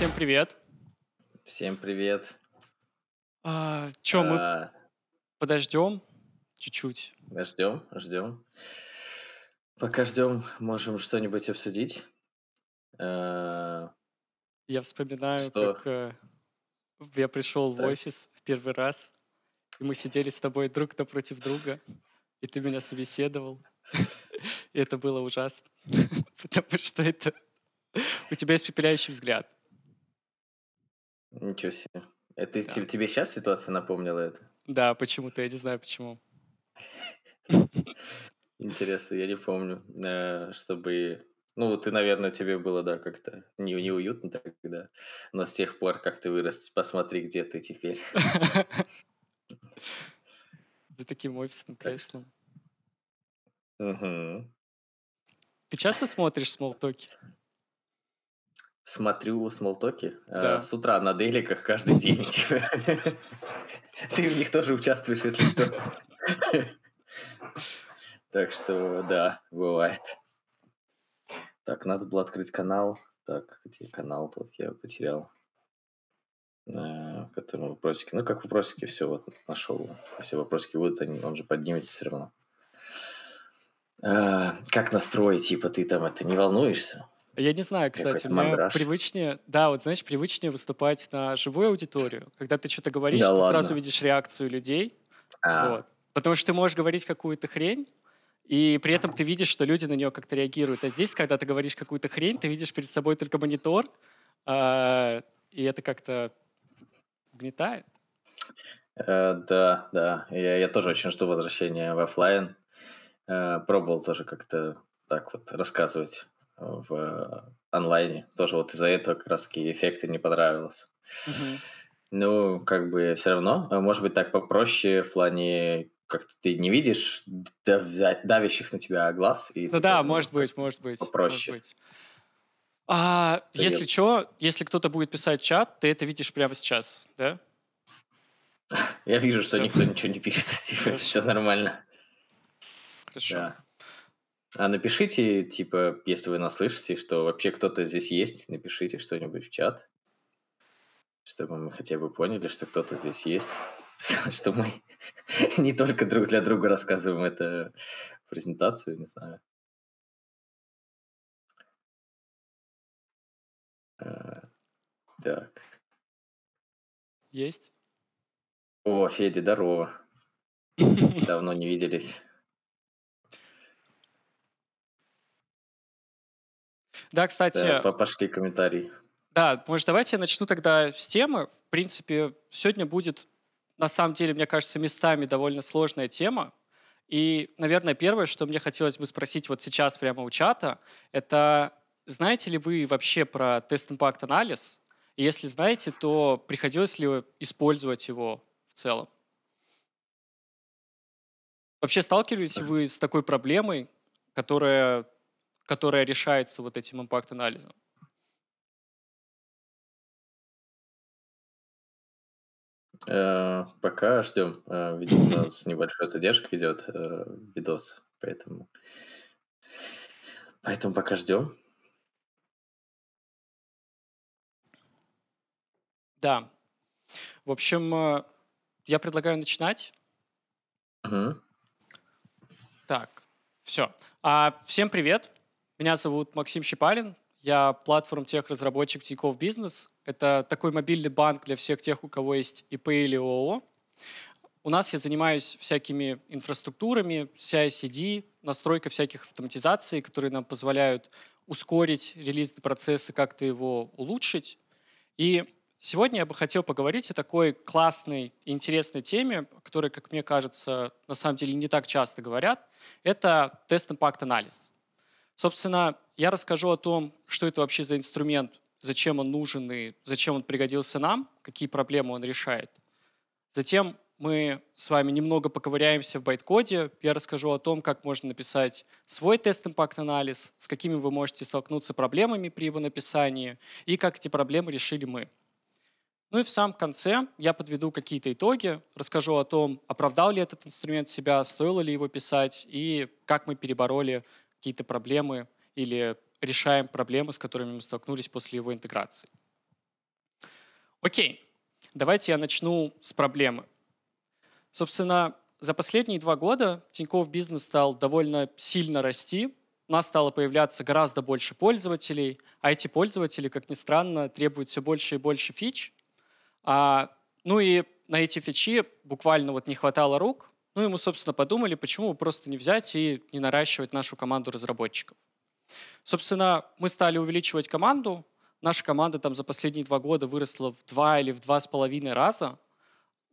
всем привет. Всем привет. А, Че, мы а. подождем чуть-чуть? Ждем, ждем. Пока ждем, можем что-нибудь обсудить. А... Я вспоминаю, что? как э, я пришел так. в офис в первый раз, и мы сидели с тобой друг напротив друга, и ты меня собеседовал. И это было ужасно, потому что это... У тебя есть испепеляющий взгляд. Ничего себе. Это да. тебе сейчас ситуация напомнила это? Да, почему-то, я не знаю почему. Интересно, я не помню, э, чтобы... Ну, ты, наверное, тебе было, да, как-то не, неуютно тогда, но с тех пор, как ты вырос, посмотри, где ты теперь. За таким офисным креслом. Ты часто смотришь смолтоки? смотрю смолтоки э, да. а, с утра на деликах каждый день. Типа. Ты в них тоже участвуешь, если что. Так что, да, бывает. Так, надо было открыть канал. Так, где канал тот я потерял? В э, котором вопросики. Ну, как вопросики, все вот нашел. Если вопросики будут, он же поднимется все равно. Э, как настроить, типа, ты там это не волнуешься? Я не знаю, кстати, мне мандраж. привычнее, да, вот знаешь, привычнее выступать на живую аудиторию, когда ты что-то говоришь, да ты ладно. сразу видишь реакцию людей, а. вот. Потому что ты можешь говорить какую-то хрень, и при этом ты видишь, что люди на нее как-то реагируют. А здесь, когда ты говоришь какую-то хрень, ты видишь перед собой только монитор, а, и это как-то гнетает. Э, да, да. Я, я тоже очень жду возвращения в офлайн. Э, пробовал тоже как-то так вот рассказывать в э, онлайне. Тоже вот из-за этого как раз эффекты не понравилось. Uh-huh. Ну, как бы все равно, а может быть, так попроще в плане как-то ты не видишь давящих на тебя глаз. И ну да, может быть, может быть. Попроще. Может быть. А, если что, если кто-то будет писать чат, ты это видишь прямо сейчас, да? Я вижу, что все. никто ничего не пишет, типа, все нормально. Хорошо. Да. А напишите, типа, если вы нас слышите, что вообще кто-то здесь есть, напишите что-нибудь в чат, чтобы мы хотя бы поняли, что кто-то здесь есть, что мы не только друг для друга рассказываем эту презентацию, не знаю. А, так. Есть? О, Федя, здорово. Давно не виделись. Да, кстати... Да, пошли комментарии. Да, может, давайте я начну тогда с темы. В принципе, сегодня будет, на самом деле, мне кажется, местами довольно сложная тема. И, наверное, первое, что мне хотелось бы спросить вот сейчас прямо у чата, это знаете ли вы вообще про тест-импакт-анализ? если знаете, то приходилось ли использовать его в целом? Вообще сталкивались вы с такой проблемой, которая которая решается вот этим импакт-анализом. Э, пока ждем. Э, видимо, у нас небольшая задержка идет э, видос, поэтому поэтому пока ждем. Да. В общем, я предлагаю начинать. Угу. Так, все. А, всем привет. Меня зовут Максим Щепалин, я платформ тех разработчик Тинькофф Бизнес. Это такой мобильный банк для всех тех, у кого есть ИП или ООО. У нас я занимаюсь всякими инфраструктурами, CI-CD, настройка всяких автоматизаций, которые нам позволяют ускорить релизный процесс как-то его улучшить. И сегодня я бы хотел поговорить о такой классной и интересной теме, о которой, как мне кажется, на самом деле не так часто говорят. Это тест-импакт-анализ. Собственно, я расскажу о том, что это вообще за инструмент, зачем он нужен и зачем он пригодился нам, какие проблемы он решает. Затем мы с вами немного поковыряемся в байткоде. Я расскажу о том, как можно написать свой тест-импакт-анализ, с какими вы можете столкнуться проблемами при его написании и как эти проблемы решили мы. Ну и в самом конце я подведу какие-то итоги, расскажу о том, оправдал ли этот инструмент себя, стоило ли его писать и как мы перебороли какие-то проблемы или решаем проблемы, с которыми мы столкнулись после его интеграции. Окей, давайте я начну с проблемы. Собственно, за последние два года тиньков бизнес стал довольно сильно расти. У нас стало появляться гораздо больше пользователей, а эти пользователи, как ни странно, требуют все больше и больше фич. А, ну и на эти фичи буквально вот не хватало рук, ну и мы, собственно, подумали, почему бы просто не взять и не наращивать нашу команду разработчиков. Собственно, мы стали увеличивать команду. Наша команда там за последние два года выросла в два или в два с половиной раза.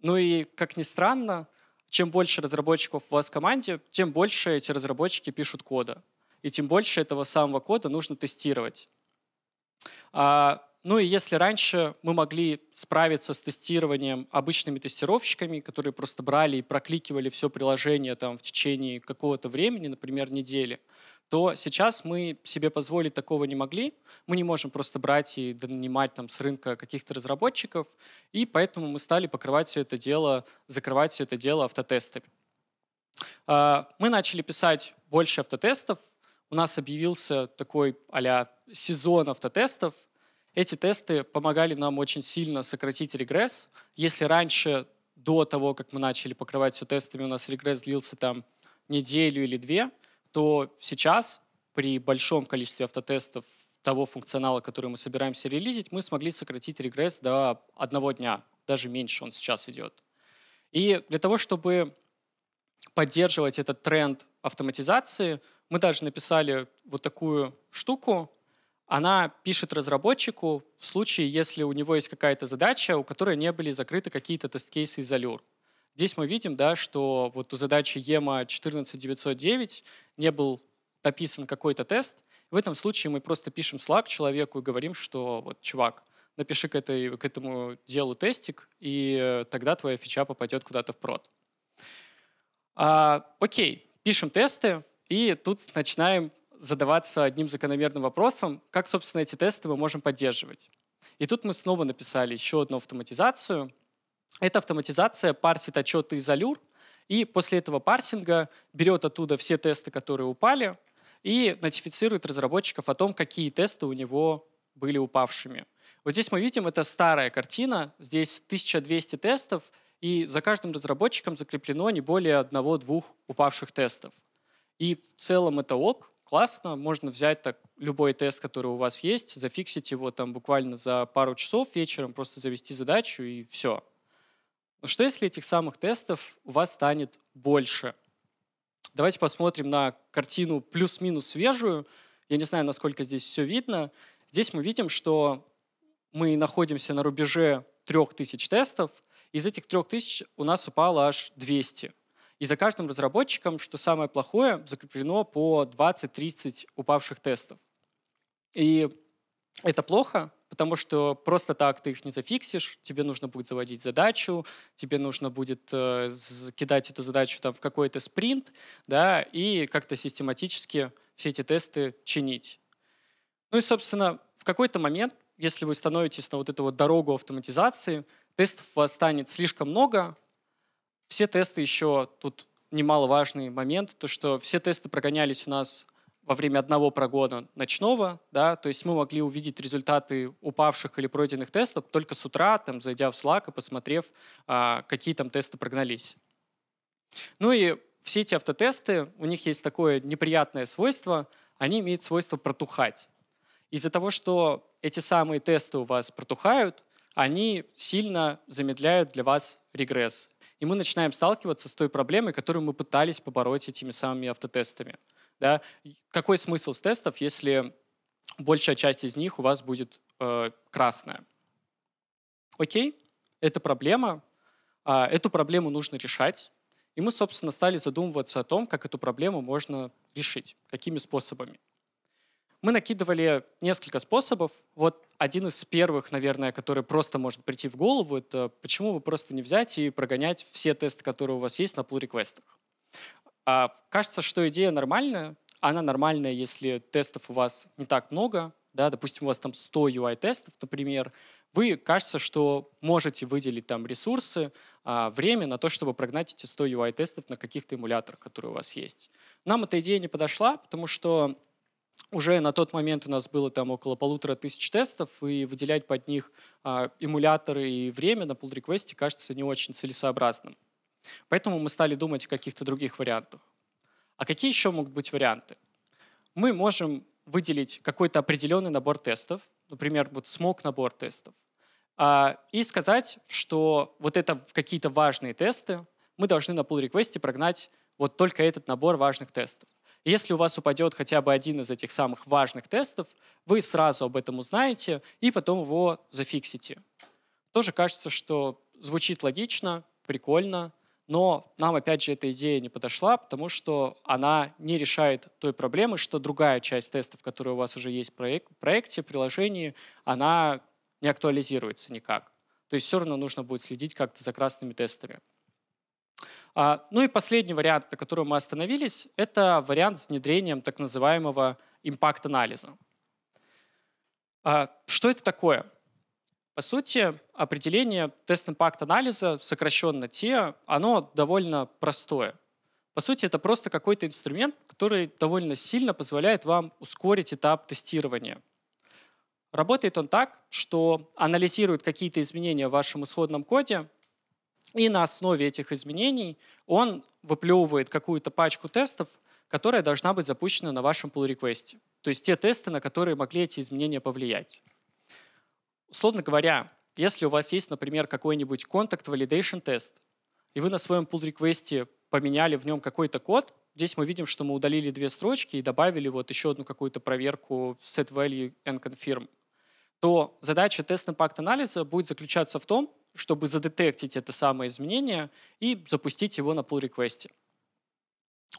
Ну и, как ни странно, чем больше разработчиков у вас в команде, тем больше эти разработчики пишут кода. И тем больше этого самого кода нужно тестировать. А ну и если раньше мы могли справиться с тестированием обычными тестировщиками, которые просто брали и прокликивали все приложение там в течение какого-то времени, например, недели, то сейчас мы себе позволить такого не могли. Мы не можем просто брать и донимать там с рынка каких-то разработчиков, и поэтому мы стали покрывать все это дело, закрывать все это дело автотестами. А, мы начали писать больше автотестов. У нас объявился такой а сезон автотестов — эти тесты помогали нам очень сильно сократить регресс. Если раньше, до того, как мы начали покрывать все тестами, у нас регресс длился там неделю или две, то сейчас при большом количестве автотестов того функционала, который мы собираемся релизить, мы смогли сократить регресс до одного дня, даже меньше он сейчас идет. И для того, чтобы поддерживать этот тренд автоматизации, мы даже написали вот такую штуку, она пишет разработчику в случае, если у него есть какая-то задача, у которой не были закрыты какие-то тест-кейсы из Allure. Здесь мы видим, да, что вот у задачи EMA 14909 не был написан какой-то тест. В этом случае мы просто пишем Slack человеку и говорим, что вот, чувак, напиши к, этой, к этому делу тестик, и тогда твоя фича попадет куда-то в прод. А, окей, пишем тесты, и тут начинаем задаваться одним закономерным вопросом, как, собственно, эти тесты мы можем поддерживать. И тут мы снова написали еще одну автоматизацию. Эта автоматизация парсит отчеты из Allure, и после этого парсинга берет оттуда все тесты, которые упали, и нотифицирует разработчиков о том, какие тесты у него были упавшими. Вот здесь мы видим, это старая картина, здесь 1200 тестов, и за каждым разработчиком закреплено не более одного-двух упавших тестов. И в целом это ок, классно, можно взять так любой тест, который у вас есть, зафиксить его там буквально за пару часов вечером, просто завести задачу и все. Но что если этих самых тестов у вас станет больше? Давайте посмотрим на картину плюс-минус свежую. Я не знаю, насколько здесь все видно. Здесь мы видим, что мы находимся на рубеже 3000 тестов. Из этих 3000 у нас упало аж 200. И за каждым разработчиком, что самое плохое, закреплено по 20-30 упавших тестов. И это плохо, потому что просто так ты их не зафиксишь, тебе нужно будет заводить задачу, тебе нужно будет э, кидать эту задачу там, в какой-то спринт, да, и как-то систематически все эти тесты чинить. Ну и, собственно, в какой-то момент, если вы становитесь на вот эту вот дорогу автоматизации, тестов у вас станет слишком много, все тесты еще, тут немаловажный момент, то что все тесты прогонялись у нас во время одного прогона ночного, да, то есть мы могли увидеть результаты упавших или пройденных тестов только с утра, там, зайдя в Slack и посмотрев, а, какие там тесты прогнались. Ну и все эти автотесты, у них есть такое неприятное свойство, они имеют свойство протухать. Из-за того, что эти самые тесты у вас протухают, они сильно замедляют для вас регресс и мы начинаем сталкиваться с той проблемой, которую мы пытались побороть этими самыми автотестами. Да? Какой смысл с тестов, если большая часть из них у вас будет э, красная? Окей, это проблема. А эту проблему нужно решать. И мы, собственно, стали задумываться о том, как эту проблему можно решить, какими способами. Мы накидывали несколько способов. Вот один из первых, наверное, который просто может прийти в голову, это почему бы просто не взять и прогонять все тесты, которые у вас есть на pull реквестах а, Кажется, что идея нормальная. Она нормальная, если тестов у вас не так много. Да, допустим, у вас там 100 UI-тестов, например, вы, кажется, что можете выделить там ресурсы, а, время на то, чтобы прогнать эти 100 UI-тестов на каких-то эмуляторах, которые у вас есть. Нам эта идея не подошла, потому что уже на тот момент у нас было там около полутора тысяч тестов, и выделять под них э, эмуляторы и время на pull реквесте кажется не очень целесообразным. Поэтому мы стали думать о каких-то других вариантах. А какие еще могут быть варианты? Мы можем выделить какой-то определенный набор тестов, например, вот смог набор тестов, э, и сказать, что вот это какие-то важные тесты мы должны на pull реквесте прогнать вот только этот набор важных тестов. Если у вас упадет хотя бы один из этих самых важных тестов, вы сразу об этом узнаете и потом его зафиксите. Тоже кажется, что звучит логично, прикольно, но нам, опять же, эта идея не подошла, потому что она не решает той проблемы, что другая часть тестов, которые у вас уже есть в проек- проекте, приложении, она не актуализируется никак. То есть все равно нужно будет следить как-то за красными тестами. А, ну и последний вариант, на котором мы остановились, это вариант с внедрением так называемого импакт-анализа. А, что это такое? По сути, определение тест-импакт-анализа, сокращенно ТИА, оно довольно простое. По сути, это просто какой-то инструмент, который довольно сильно позволяет вам ускорить этап тестирования. Работает он так, что анализирует какие-то изменения в вашем исходном коде, и на основе этих изменений он выплевывает какую-то пачку тестов, которая должна быть запущена на вашем pull request. То есть те тесты, на которые могли эти изменения повлиять. Условно говоря, если у вас есть, например, какой-нибудь contact validation тест, и вы на своем pull request поменяли в нем какой-то код, здесь мы видим, что мы удалили две строчки и добавили вот еще одну какую-то проверку set value and confirm, то задача тест impact анализа будет заключаться в том, чтобы задетектить это самое изменение и запустить его на pull реквесте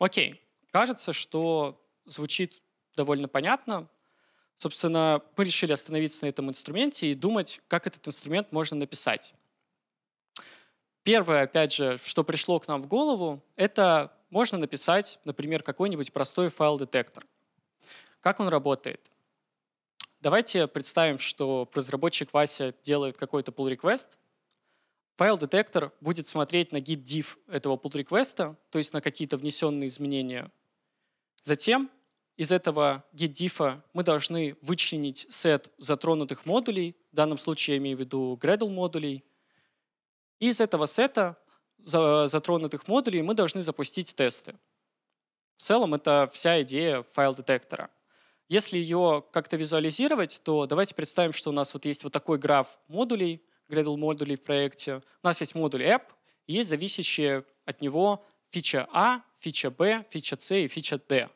Окей, кажется, что звучит довольно понятно. Собственно, мы решили остановиться на этом инструменте и думать, как этот инструмент можно написать. Первое, опять же, что пришло к нам в голову, это можно написать, например, какой-нибудь простой файл-детектор. Как он работает? Давайте представим, что разработчик Вася делает какой-то pull request, Файл-детектор будет смотреть на git diff этого pull реквеста то есть на какие-то внесенные изменения. Затем из этого git diff мы должны вычленить сет затронутых модулей, в данном случае я имею в виду Gradle модулей, и из этого сета затронутых модулей мы должны запустить тесты. В целом это вся идея файл-детектора. Если ее как-то визуализировать, то давайте представим, что у нас вот есть вот такой граф модулей, Gradle модулей в проекте. У нас есть модуль app, есть зависящие от него фича А, фича Б, фича С и фича Д.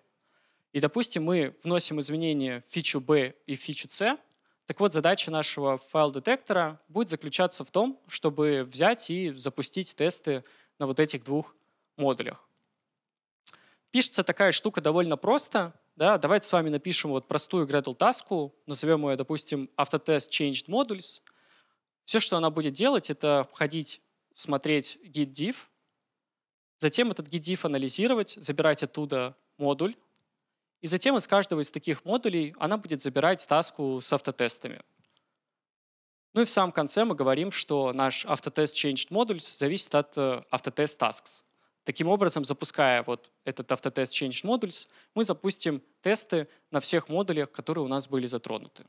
И, допустим, мы вносим изменения в фичу B и фичу C. Так вот, задача нашего файл-детектора будет заключаться в том, чтобы взять и запустить тесты на вот этих двух модулях. Пишется такая штука довольно просто. Да? Давайте с вами напишем вот простую Gradle таску, назовем ее, допустим, автотест changed modules. Все, что она будет делать, это входить, смотреть git diff, затем этот git diff анализировать, забирать оттуда модуль, и затем из каждого из таких модулей она будет забирать таску с автотестами. Ну и в самом конце мы говорим, что наш автотест changed modules зависит от э, автотест tasks. Таким образом, запуская вот этот автотест changed modules, мы запустим тесты на всех модулях, которые у нас были затронуты.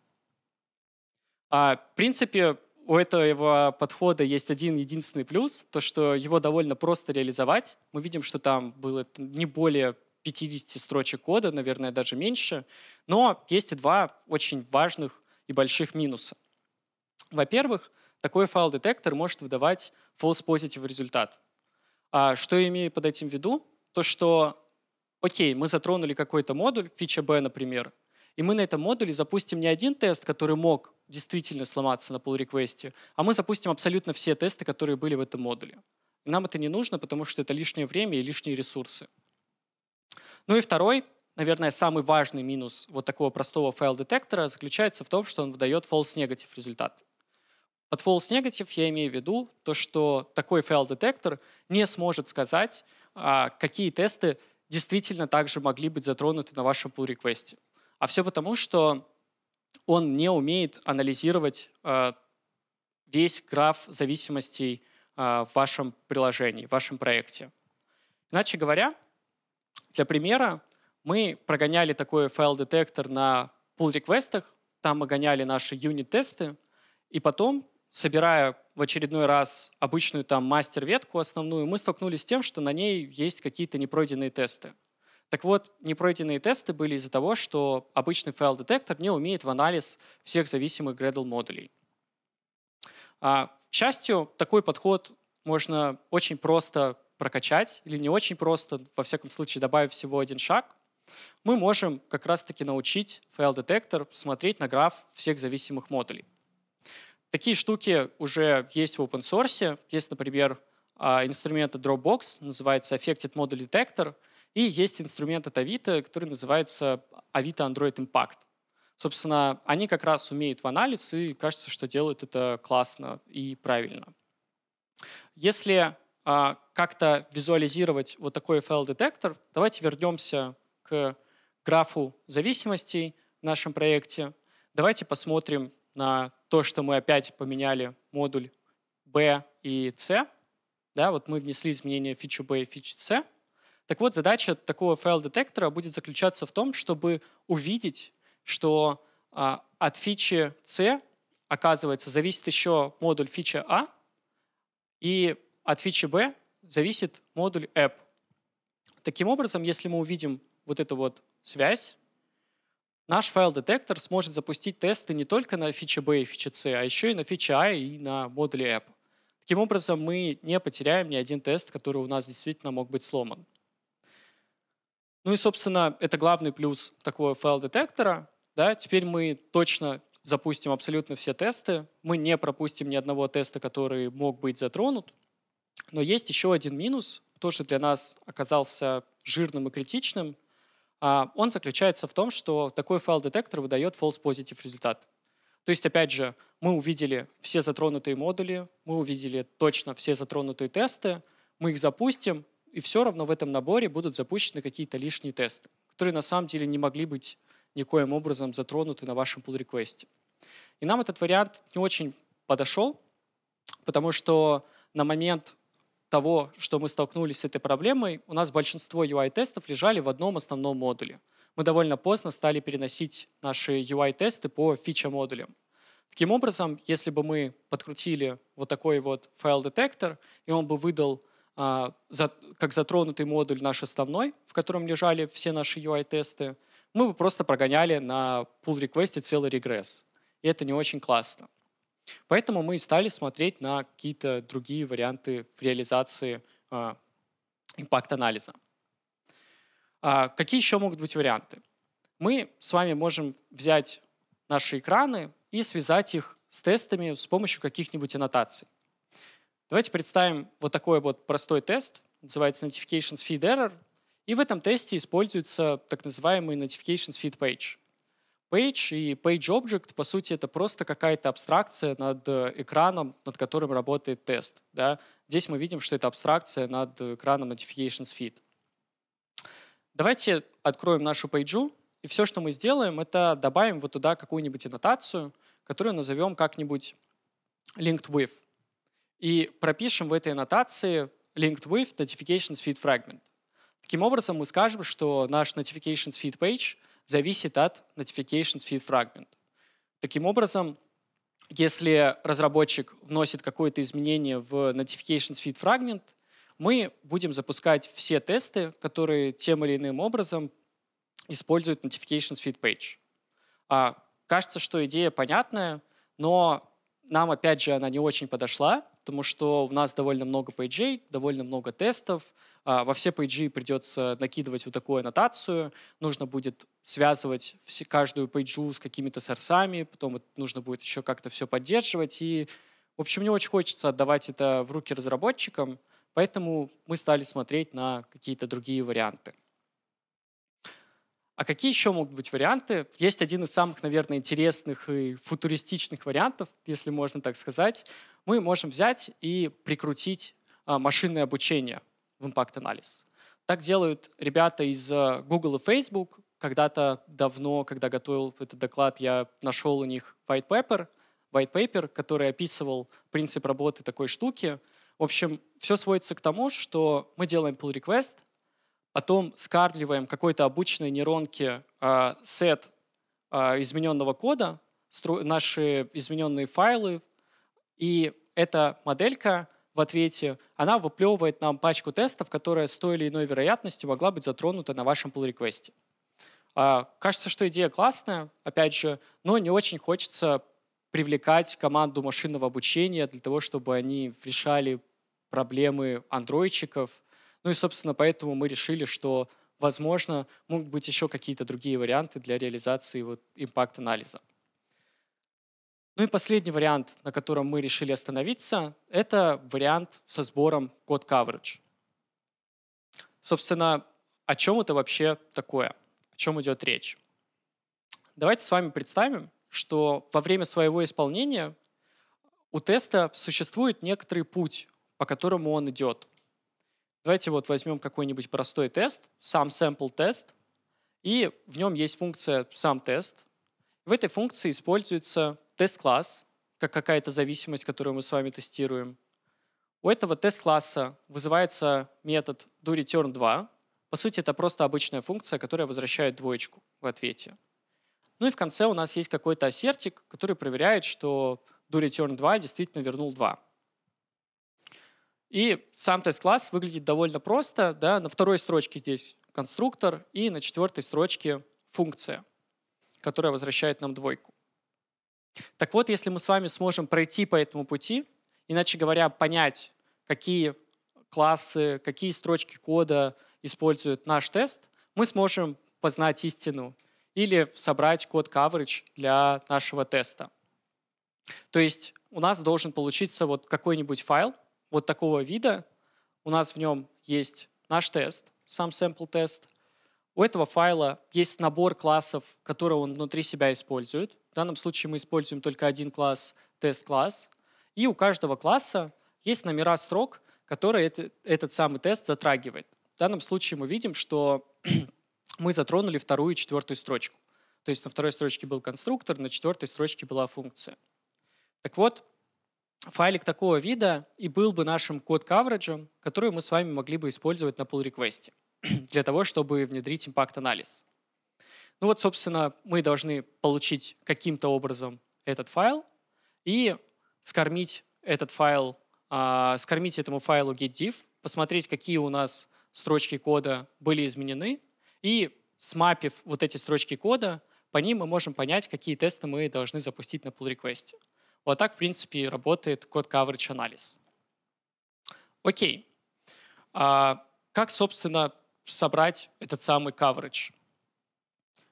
А, в принципе, у этого подхода есть один единственный плюс, то что его довольно просто реализовать. Мы видим, что там было не более 50 строчек кода, наверное, даже меньше. Но есть и два очень важных и больших минуса. Во-первых, такой файл-детектор может выдавать false positive результат. А что я имею под этим в виду? То, что, окей, мы затронули какой-то модуль, фича B, например, и мы на этом модуле запустим не один тест, который мог действительно сломаться на pull реквесте а мы запустим абсолютно все тесты, которые были в этом модуле. Нам это не нужно, потому что это лишнее время и лишние ресурсы. Ну и второй, наверное, самый важный минус вот такого простого файл-детектора заключается в том, что он выдает false negative результат. Под false negative я имею в виду то, что такой файл-детектор не сможет сказать, а, какие тесты действительно также могли быть затронуты на вашем pull реквесте А все потому, что он не умеет анализировать э, весь граф зависимостей э, в вашем приложении, в вашем проекте. Иначе говоря, для примера мы прогоняли такой файл-детектор на pull-реквестах, там мы гоняли наши юнит-тесты, и потом, собирая в очередной раз обычную там мастер-ветку основную, мы столкнулись с тем, что на ней есть какие-то непройденные тесты. Так вот, непройденные тесты были из-за того, что обычный файл-детектор не умеет в анализ всех зависимых Gradle модулей. А, к счастью, такой подход можно очень просто прокачать, или не очень просто, во всяком случае, добавив всего один шаг, мы можем как раз-таки научить файл-детектор смотреть на граф всех зависимых модулей. Такие штуки уже есть в open source. Есть, например, а, инструмент от Dropbox, называется Affected Module Detector — и есть инструмент от Авито, который называется Авито Android Impact. Собственно, они как раз умеют в анализ, и кажется, что делают это классно и правильно. Если а, как-то визуализировать вот такой файл-детектор, давайте вернемся к графу зависимостей в нашем проекте. Давайте посмотрим на то, что мы опять поменяли модуль B и C. Да, вот мы внесли изменения фичу B и фичу C. Так вот, задача такого файл-детектора будет заключаться в том, чтобы увидеть, что а, от фичи C, оказывается, зависит еще модуль фичи A, а, и от фичи B зависит модуль app. Таким образом, если мы увидим вот эту вот связь, наш файл-детектор сможет запустить тесты не только на фичи B и фичи C, а еще и на фичи A а и на модуле app. Таким образом, мы не потеряем ни один тест, который у нас действительно мог быть сломан. Ну и, собственно, это главный плюс такого файл-детектора. Да? Теперь мы точно запустим абсолютно все тесты. Мы не пропустим ни одного теста, который мог быть затронут. Но есть еще один минус, то, что для нас оказался жирным и критичным. А он заключается в том, что такой файл-детектор выдает false positive результат. То есть, опять же, мы увидели все затронутые модули, мы увидели точно все затронутые тесты, мы их запустим, и все равно в этом наборе будут запущены какие-то лишние тесты, которые на самом деле не могли быть никоим образом затронуты на вашем pull реквесте И нам этот вариант не очень подошел, потому что на момент того, что мы столкнулись с этой проблемой, у нас большинство UI-тестов лежали в одном основном модуле. Мы довольно поздно стали переносить наши UI-тесты по фича-модулям. Таким образом, если бы мы подкрутили вот такой вот файл-детектор, и он бы выдал а, как затронутый модуль наш основной, в котором лежали все наши UI-тесты, мы бы просто прогоняли на pull реквесте целый регресс. И это не очень классно. Поэтому мы и стали смотреть на какие-то другие варианты реализации а, импакт-анализа. А какие еще могут быть варианты? Мы с вами можем взять наши экраны и связать их с тестами с помощью каких-нибудь аннотаций. Давайте представим вот такой вот простой тест, называется Notifications Feed Error, и в этом тесте используется так называемый Notifications Feed Page. Page и Page Object, по сути, это просто какая-то абстракция над э, экраном, над которым работает тест. Да? Здесь мы видим, что это абстракция над экраном Notifications Feed. Давайте откроем нашу пейджу, и все, что мы сделаем, это добавим вот туда какую-нибудь аннотацию, которую назовем как-нибудь linked with и пропишем в этой аннотации linked with notifications feed fragment. Таким образом, мы скажем, что наш notifications feed page зависит от notifications feed fragment. Таким образом, если разработчик вносит какое-то изменение в notifications feed fragment, мы будем запускать все тесты, которые тем или иным образом используют notifications feed page. А, кажется, что идея понятная, но нам, опять же, она не очень подошла, потому что у нас довольно много PG, довольно много тестов. А, во все PG придется накидывать вот такую аннотацию. Нужно будет связывать все, каждую PG с какими-то сорсами, потом нужно будет еще как-то все поддерживать. И, в общем, мне очень хочется отдавать это в руки разработчикам, поэтому мы стали смотреть на какие-то другие варианты. А какие еще могут быть варианты? Есть один из самых, наверное, интересных и футуристичных вариантов, если можно так сказать. Мы можем взять и прикрутить а, машинное обучение в Impact Analysis. Так делают ребята из а, Google и Facebook. Когда-то давно, когда готовил этот доклад, я нашел у них white paper, white paper, который описывал принцип работы такой штуки. В общем, все сводится к тому, что мы делаем pull request — потом скармливаем какой-то обычной нейронке а, сет а, измененного кода, наши измененные файлы, и эта моделька в ответе, она выплевывает нам пачку тестов, которая с той или иной вероятностью могла быть затронута на вашем pull реквесте а, Кажется, что идея классная, опять же, но не очень хочется привлекать команду машинного обучения для того, чтобы они решали проблемы андроидчиков, ну и, собственно, поэтому мы решили, что, возможно, могут быть еще какие-то другие варианты для реализации вот импакт-анализа. Ну и последний вариант, на котором мы решили остановиться, это вариант со сбором код coverage. Собственно, о чем это вообще такое? О чем идет речь? Давайте с вами представим, что во время своего исполнения у теста существует некоторый путь, по которому он идет. Давайте вот возьмем какой-нибудь простой тест, сам sample тест, и в нем есть функция сам тест. В этой функции используется тест-класс, как какая-то зависимость, которую мы с вами тестируем. У этого тест-класса вызывается метод doReturn2. По сути, это просто обычная функция, которая возвращает двоечку в ответе. Ну и в конце у нас есть какой-то ассертик, который проверяет, что doReturn2 действительно вернул 2. И сам тест-класс выглядит довольно просто. Да? На второй строчке здесь конструктор и на четвертой строчке функция, которая возвращает нам двойку. Так вот, если мы с вами сможем пройти по этому пути, иначе говоря, понять, какие классы, какие строчки кода используют наш тест, мы сможем познать истину или собрать код coverage для нашего теста. То есть у нас должен получиться вот какой-нибудь файл, вот такого вида. У нас в нем есть наш тест, сам sample тест. У этого файла есть набор классов, которые он внутри себя использует. В данном случае мы используем только один класс, тест-класс. И у каждого класса есть номера строк, которые этот самый тест затрагивает. В данном случае мы видим, что мы затронули вторую и четвертую строчку. То есть на второй строчке был конструктор, на четвертой строчке была функция. Так вот, файлик такого вида и был бы нашим код-кавреджем, который мы с вами могли бы использовать на pull-реквесте для того, чтобы внедрить импакт-анализ. Ну вот, собственно, мы должны получить каким-то образом этот файл и скормить этот файл, э, скормить этому файлу getDiff, посмотреть, какие у нас строчки кода были изменены, и смапив вот эти строчки кода, по ним мы можем понять, какие тесты мы должны запустить на pull-реквесте. Вот так, в принципе, работает код coverage анализ. Окей. А как, собственно, собрать этот самый coverage?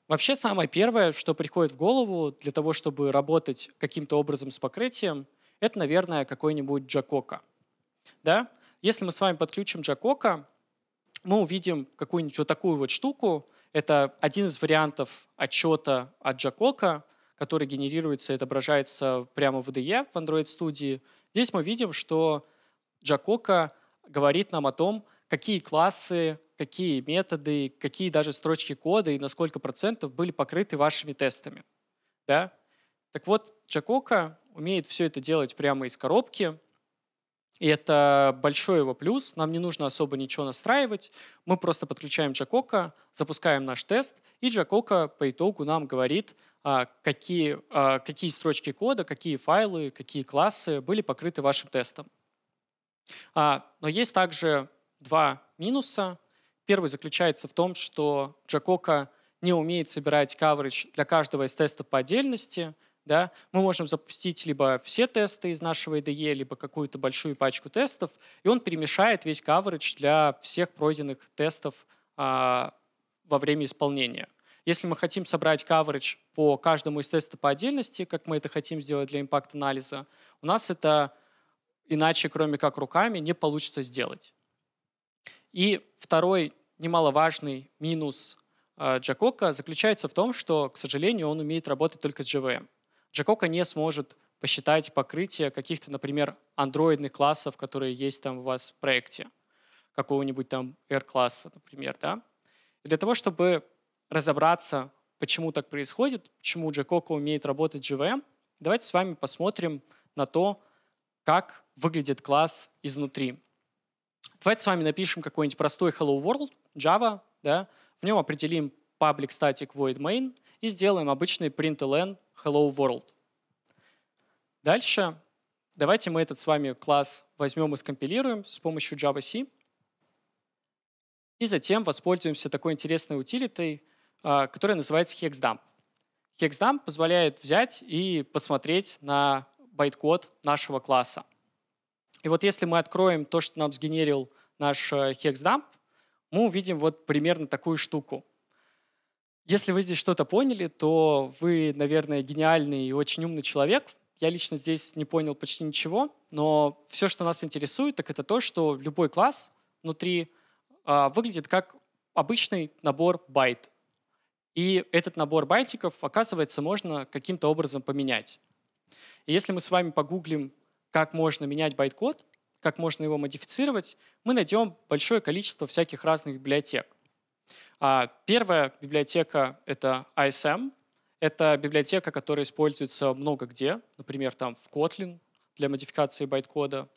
Вообще самое первое, что приходит в голову для того, чтобы работать каким-то образом с покрытием, это, наверное, какой-нибудь джакока. Да? Если мы с вами подключим джакока, мы увидим какую-нибудь вот такую вот штуку. Это один из вариантов отчета от джакока, который генерируется и отображается прямо в IDE, в Android Studio, здесь мы видим, что Jacoco говорит нам о том, какие классы, какие методы, какие даже строчки кода и на сколько процентов были покрыты вашими тестами. Да? Так вот, Jacoco умеет все это делать прямо из коробки, и это большой его плюс. Нам не нужно особо ничего настраивать. Мы просто подключаем Jacoco, запускаем наш тест, и Jacoco по итогу нам говорит, а, какие, а, какие строчки кода, какие файлы, какие классы были покрыты вашим тестом. А, но есть также два минуса. Первый заключается в том, что Jacoco не умеет собирать coverage для каждого из тестов по отдельности. Да? Мы можем запустить либо все тесты из нашего IDE, либо какую-то большую пачку тестов, и он перемешает весь coverage для всех пройденных тестов а, во время исполнения. Если мы хотим собрать coverage по каждому из тестов по отдельности, как мы это хотим сделать для импакт-анализа, у нас это иначе, кроме как руками, не получится сделать. И второй немаловажный минус э, Джакока заключается в том, что, к сожалению, он умеет работать только с JVM. Джакока не сможет посчитать покрытие каких-то, например, андроидных классов, которые есть там у вас в проекте, какого-нибудь там R-класса, например, да. И для того, чтобы разобраться, почему так происходит, почему Джакоко умеет работать GVM, давайте с вами посмотрим на то, как выглядит класс изнутри. Давайте с вами напишем какой-нибудь простой Hello World, Java, да, в нем определим public static void main и сделаем обычный println Hello World. Дальше давайте мы этот с вами класс возьмем и скомпилируем с помощью Java C. И затем воспользуемся такой интересной утилитой, а, которая называется HexDump. HexDump позволяет взять и посмотреть на байткод нашего класса. И вот если мы откроем то, что нам сгенерил наш э, HexDump, мы увидим вот примерно такую штуку. Если вы здесь что-то поняли, то вы, наверное, гениальный и очень умный человек. Я лично здесь не понял почти ничего, но все, что нас интересует, так это то, что любой класс внутри э, выглядит как обычный набор байт. И этот набор байтиков, оказывается, можно каким-то образом поменять. если мы с вами погуглим, как можно менять байткод, как можно его модифицировать, мы найдем большое количество всяких разных библиотек. А, первая библиотека — это ISM. А это библиотека, которая используется много где, например, там в Kotlin для модификации байткода.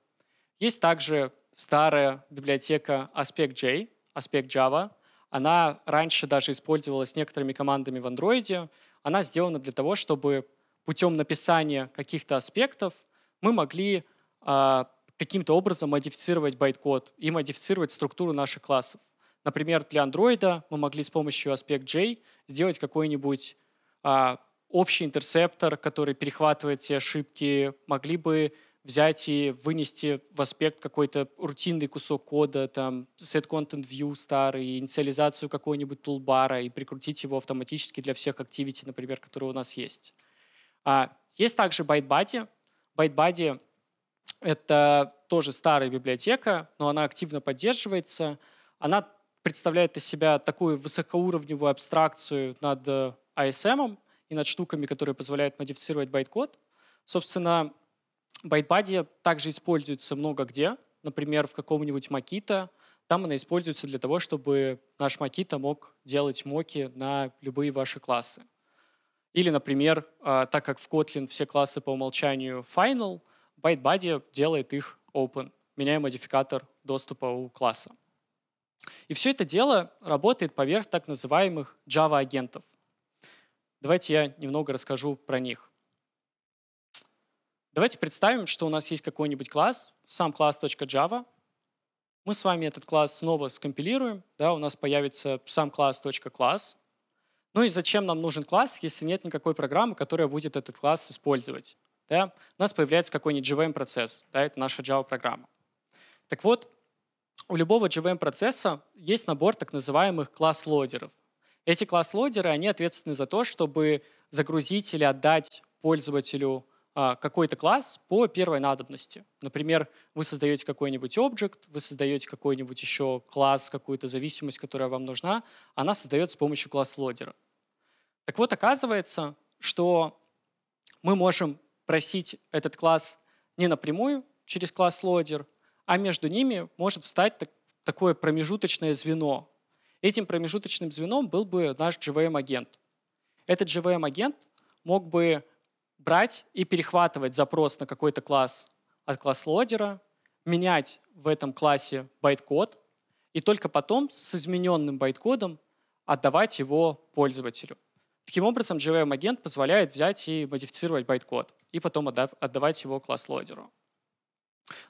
Есть также старая библиотека AspectJ, Aspect Java. Она раньше даже использовалась некоторыми командами в Android. Она сделана для того, чтобы путем написания каких-то аспектов мы могли э, каким-то образом модифицировать байткод и модифицировать структуру наших классов. Например, для Android мы могли с помощью аспект J сделать какой-нибудь э, общий интерцептор который перехватывает все ошибки, могли бы взять и вынести в аспект какой-то рутинный кусок кода, там, set content view старый, инициализацию какого-нибудь тулбара и прикрутить его автоматически для всех activity, например, которые у нас есть. А, есть также ByteBuddy. ByteBuddy — это тоже старая библиотека, но она активно поддерживается. Она представляет из себя такую высокоуровневую абстракцию над ISM э, а и над штуками, которые позволяют модифицировать байткод. Собственно, Bytebody также используется много где, например, в каком-нибудь Makita. Там она используется для того, чтобы наш Makita мог делать моки на любые ваши классы. Или, например, а, так как в Kotlin все классы по умолчанию final, ByteBuddy делает их open, меняя модификатор доступа у класса. И все это дело работает поверх так называемых Java-агентов. Давайте я немного расскажу про них. Давайте представим, что у нас есть какой-нибудь класс, сам класс .java. Мы с вами этот класс снова скомпилируем, да, у нас появится сам класс .class. Ну и зачем нам нужен класс, если нет никакой программы, которая будет этот класс использовать? Да? У нас появляется какой-нибудь JVM-процесс, да, это наша Java-программа. Так вот, у любого JVM-процесса есть набор так называемых класс-лодеров. Эти класс-лодеры, они ответственны за то, чтобы загрузить или отдать пользователю а, какой-то класс по первой надобности. Например, вы создаете какой-нибудь объект, вы создаете какой-нибудь еще класс, какую-то зависимость, которая вам нужна, она создается с помощью класс-лодера. Так вот, оказывается, что мы можем просить этот класс не напрямую через класс-лодер, а между ними может встать такое промежуточное звено. Этим промежуточным звеном был бы наш GVM-агент. Этот GVM-агент мог бы брать и перехватывать запрос на какой-то класс от класс-лодера, менять в этом классе байткод и только потом с измененным байткодом отдавать его пользователю. Таким образом, JVM-агент позволяет взять и модифицировать байткод и потом отдавать его класс-лодеру.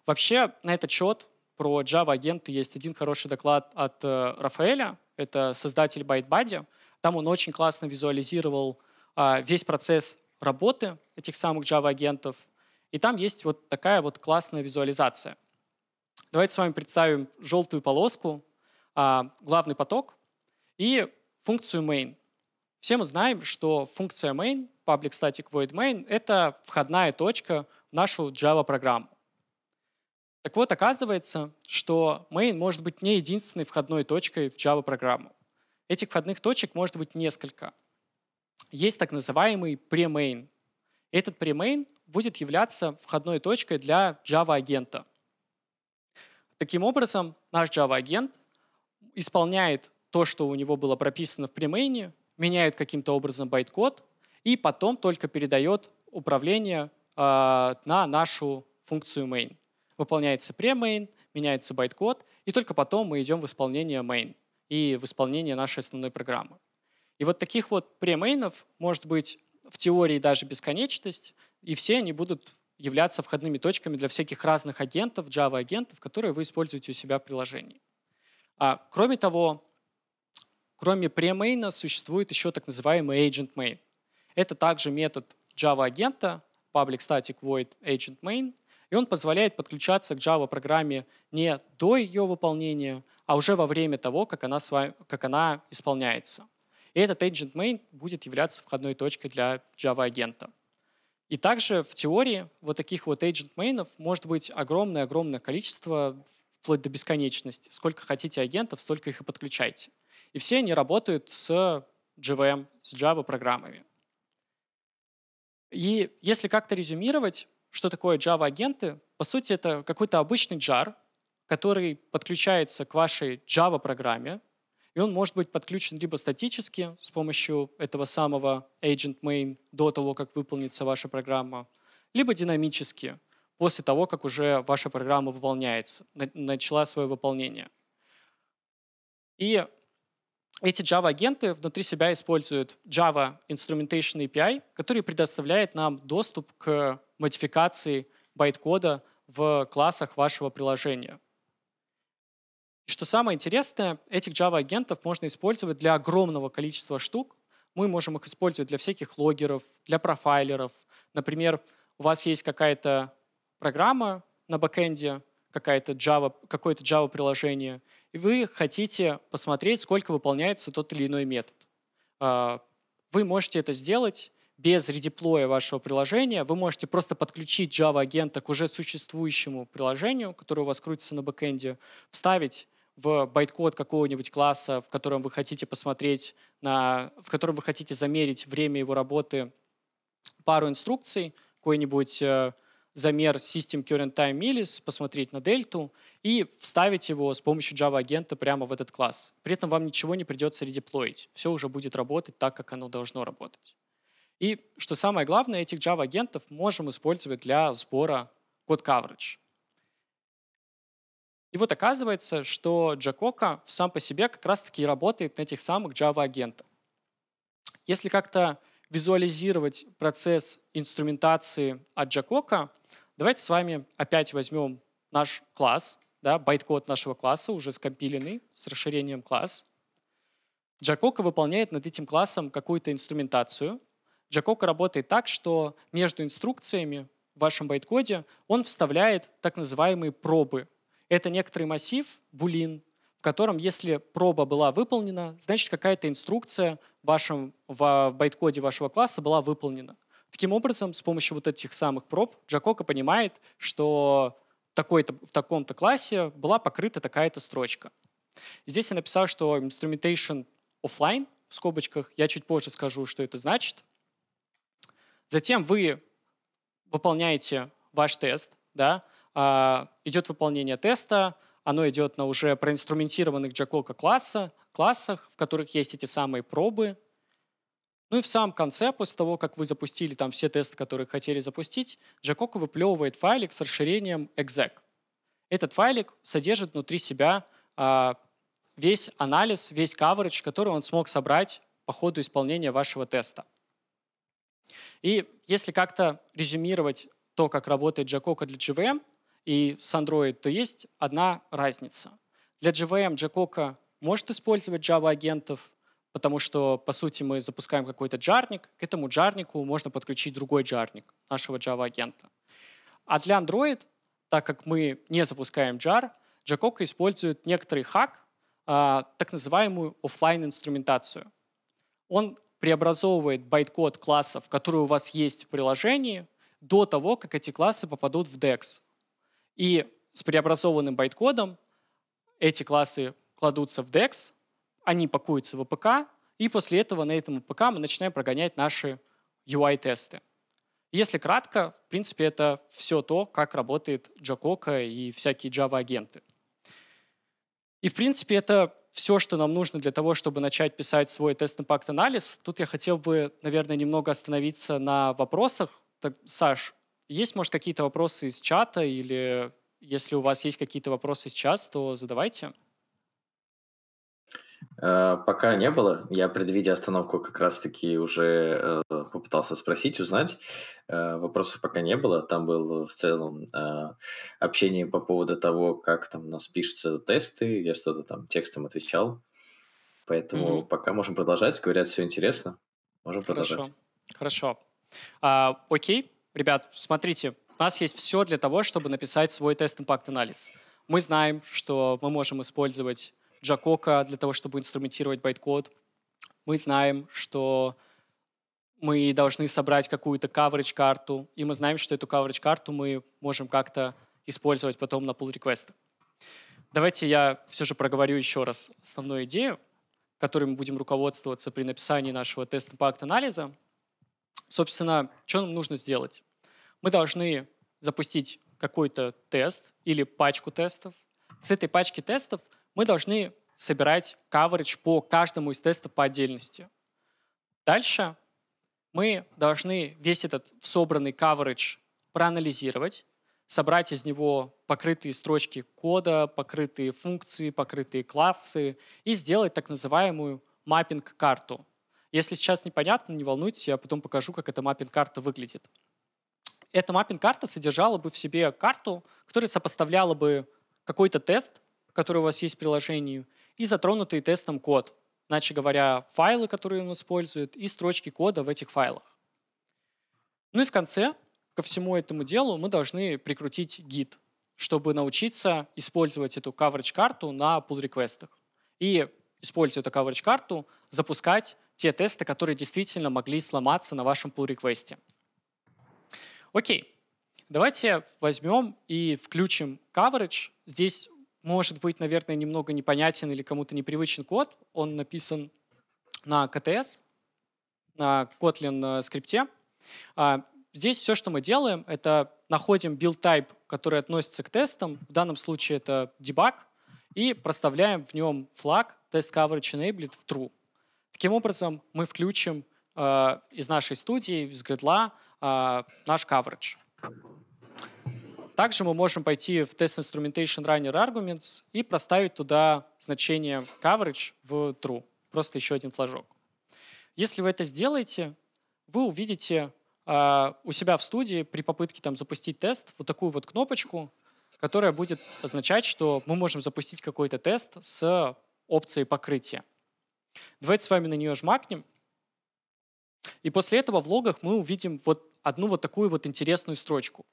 Вообще, на этот счет про Java-агенты есть один хороший доклад от э, Рафаэля, это создатель ByteBuddy. Там он очень классно визуализировал а, весь процесс работы этих самых Java-агентов. И там есть вот такая вот классная визуализация. Давайте с вами представим желтую полоску, а, главный поток и функцию main. Все мы знаем, что функция main, public static void main, это входная точка в нашу Java-программу. Так вот, оказывается, что main может быть не единственной входной точкой в Java-программу. Этих входных точек может быть несколько есть так называемый премейн. Этот премейн будет являться входной точкой для Java-агента. Таким образом, наш Java-агент исполняет то, что у него было прописано в премейне, меняет каким-то образом байткод и потом только передает управление э, на нашу функцию main. Выполняется pre меняется байткод, и только потом мы идем в исполнение main и в исполнение нашей основной программы. И вот таких вот премейнов может быть в теории даже бесконечность, и все они будут являться входными точками для всяких разных агентов, Java-агентов, которые вы используете у себя в приложении. А, кроме того, кроме премейна существует еще так называемый agent main. Это также метод Java-агента, public static void agent main, и он позволяет подключаться к Java-программе не до ее выполнения, а уже во время того, как она, как она исполняется. И этот agent main будет являться входной точкой для Java-агента. И также в теории вот таких вот agent мейнов может быть огромное-огромное количество вплоть до бесконечности. Сколько хотите агентов, столько их и подключайте. И все они работают с JVM, с Java программами. И если как-то резюмировать, что такое Java-агенты, по сути, это какой-то обычный jar, который подключается к вашей Java-программе, и он может быть подключен либо статически с помощью этого самого agent main до того, как выполнится ваша программа, либо динамически после того, как уже ваша программа выполняется, начала свое выполнение. И эти Java-агенты внутри себя используют Java Instrumentation API, который предоставляет нам доступ к модификации байткода в классах вашего приложения. И что самое интересное, этих Java-агентов можно использовать для огромного количества штук. Мы можем их использовать для всяких логеров, для профайлеров. Например, у вас есть какая-то программа на бэкэнде, какая-то Java, какое-то Java-приложение, и вы хотите посмотреть, сколько выполняется тот или иной метод. А, вы можете это сделать без редеплоя вашего приложения. Вы можете просто подключить Java-агента к уже существующему приложению, которое у вас крутится на бэкэнде, вставить в байткод какого-нибудь класса, в котором вы хотите посмотреть, на, в котором вы хотите замерить время его работы, пару инструкций, какой-нибудь э, замер System Current Time Millis, посмотреть на дельту и вставить его с помощью Java-агента прямо в этот класс. При этом вам ничего не придется редеплоить. Все уже будет работать так, как оно должно работать. И, что самое главное, этих Java-агентов можем использовать для сбора код coverage. И вот оказывается, что Джакока сам по себе как раз-таки и работает на этих самых Java-агентах. Если как-то визуализировать процесс инструментации от Джакока, давайте с вами опять возьмем наш класс, да, байткод нашего класса, уже скомпиленный с расширением класс. Джакока выполняет над этим классом какую-то инструментацию. Джакока работает так, что между инструкциями в вашем байткоде он вставляет так называемые пробы это некоторый массив булин, в котором, если проба была выполнена, значит, какая-то инструкция в, вашем, в, в байткоде вашего класса была выполнена. Таким образом, с помощью вот этих самых проб Джакока понимает, что такой-то, в таком-то классе была покрыта такая-то строчка. Здесь я написал, что instrumentation offline в скобочках. Я чуть позже скажу, что это значит. Затем вы выполняете ваш тест, да, а, идет выполнение теста, оно идет на уже проинструментированных джаклока класса, классах, в которых есть эти самые пробы. Ну и в самом конце, после того, как вы запустили там все тесты, которые хотели запустить, Jacoco выплевывает файлик с расширением exec. Этот файлик содержит внутри себя а, весь анализ, весь coverage, который он смог собрать по ходу исполнения вашего теста. И если как-то резюмировать то, как работает Jacoco для GVM, и с Android, то есть одна разница. Для JVM JCoca может использовать Java-агентов, потому что, по сути, мы запускаем какой-то джарник, к этому джарнику можно подключить другой джарник нашего Java-агента. А для Android, так как мы не запускаем джар, JCoca использует некоторый хак, а, так называемую офлайн инструментацию Он преобразовывает байткод классов, которые у вас есть в приложении, до того, как эти классы попадут в DEX. И с преобразованным байткодом эти классы кладутся в DEX, они пакуются в АПК, и после этого на этом АПК мы начинаем прогонять наши UI-тесты. Если кратко, в принципе, это все то, как работает Джакока и всякие Java-агенты. И, в принципе, это все, что нам нужно для того, чтобы начать писать свой тест-импакт-анализ. Тут я хотел бы, наверное, немного остановиться на вопросах. Так, Саш, есть, может, какие-то вопросы из чата или если у вас есть какие-то вопросы сейчас, то задавайте. А, пока не было. Я, предвидя остановку, как раз-таки уже э, попытался спросить, узнать. Э, вопросов пока не было. Там было в целом э, общение по поводу того, как там у нас пишутся тесты. Я что-то там текстом отвечал. Поэтому mm-hmm. пока можем продолжать. Говорят, все интересно. Можем Хорошо. продолжать. Хорошо. А, окей ребят, смотрите, у нас есть все для того, чтобы написать свой тест-импакт-анализ. Мы знаем, что мы можем использовать Джакока для того, чтобы инструментировать байткод. Мы знаем, что мы должны собрать какую-то coverage-карту, и мы знаем, что эту coverage-карту мы можем как-то использовать потом на pull request. Давайте я все же проговорю еще раз основную идею, которой мы будем руководствоваться при написании нашего тест-импакт-анализа — Собственно, что нам нужно сделать? Мы должны запустить какой-то тест или пачку тестов. С этой пачки тестов мы должны собирать coverage по каждому из тестов по отдельности. Дальше мы должны весь этот собранный coverage проанализировать, собрать из него покрытые строчки кода, покрытые функции, покрытые классы и сделать так называемую маппинг-карту. Если сейчас непонятно, не волнуйтесь, я потом покажу, как эта маппинг-карта выглядит. Эта маппинг-карта содержала бы в себе карту, которая сопоставляла бы какой-то тест, который у вас есть в приложении, и затронутый тестом код. Иначе говоря, файлы, которые он использует, и строчки кода в этих файлах. Ну и в конце, ко всему этому делу, мы должны прикрутить гид, чтобы научиться использовать эту coverage-карту на pull-реквестах. И, используя эту coverage-карту, запускать те тесты, которые действительно могли сломаться на вашем pull реквесте Окей, давайте возьмем и включим coverage. Здесь может быть, наверное, немного непонятен или кому-то непривычен код. Он написан на КТС, на Kotlin э, скрипте. А, здесь все, что мы делаем, это находим build type, который относится к тестам. В данном случае это debug. И проставляем в нем флаг test coverage enabled в true. Таким образом, мы включим э, из нашей студии, из Gridla, э, наш coverage. Также мы можем пойти в Test Instrumentation Runner Arguments и проставить туда значение coverage в true. Просто еще один флажок. Если вы это сделаете, вы увидите э, у себя в студии при попытке там, запустить тест вот такую вот кнопочку, которая будет означать, что мы можем запустить какой-то тест с опцией покрытия. Давайте с вами на нее жмакнем. И после этого в логах мы увидим вот одну вот такую вот интересную строчку.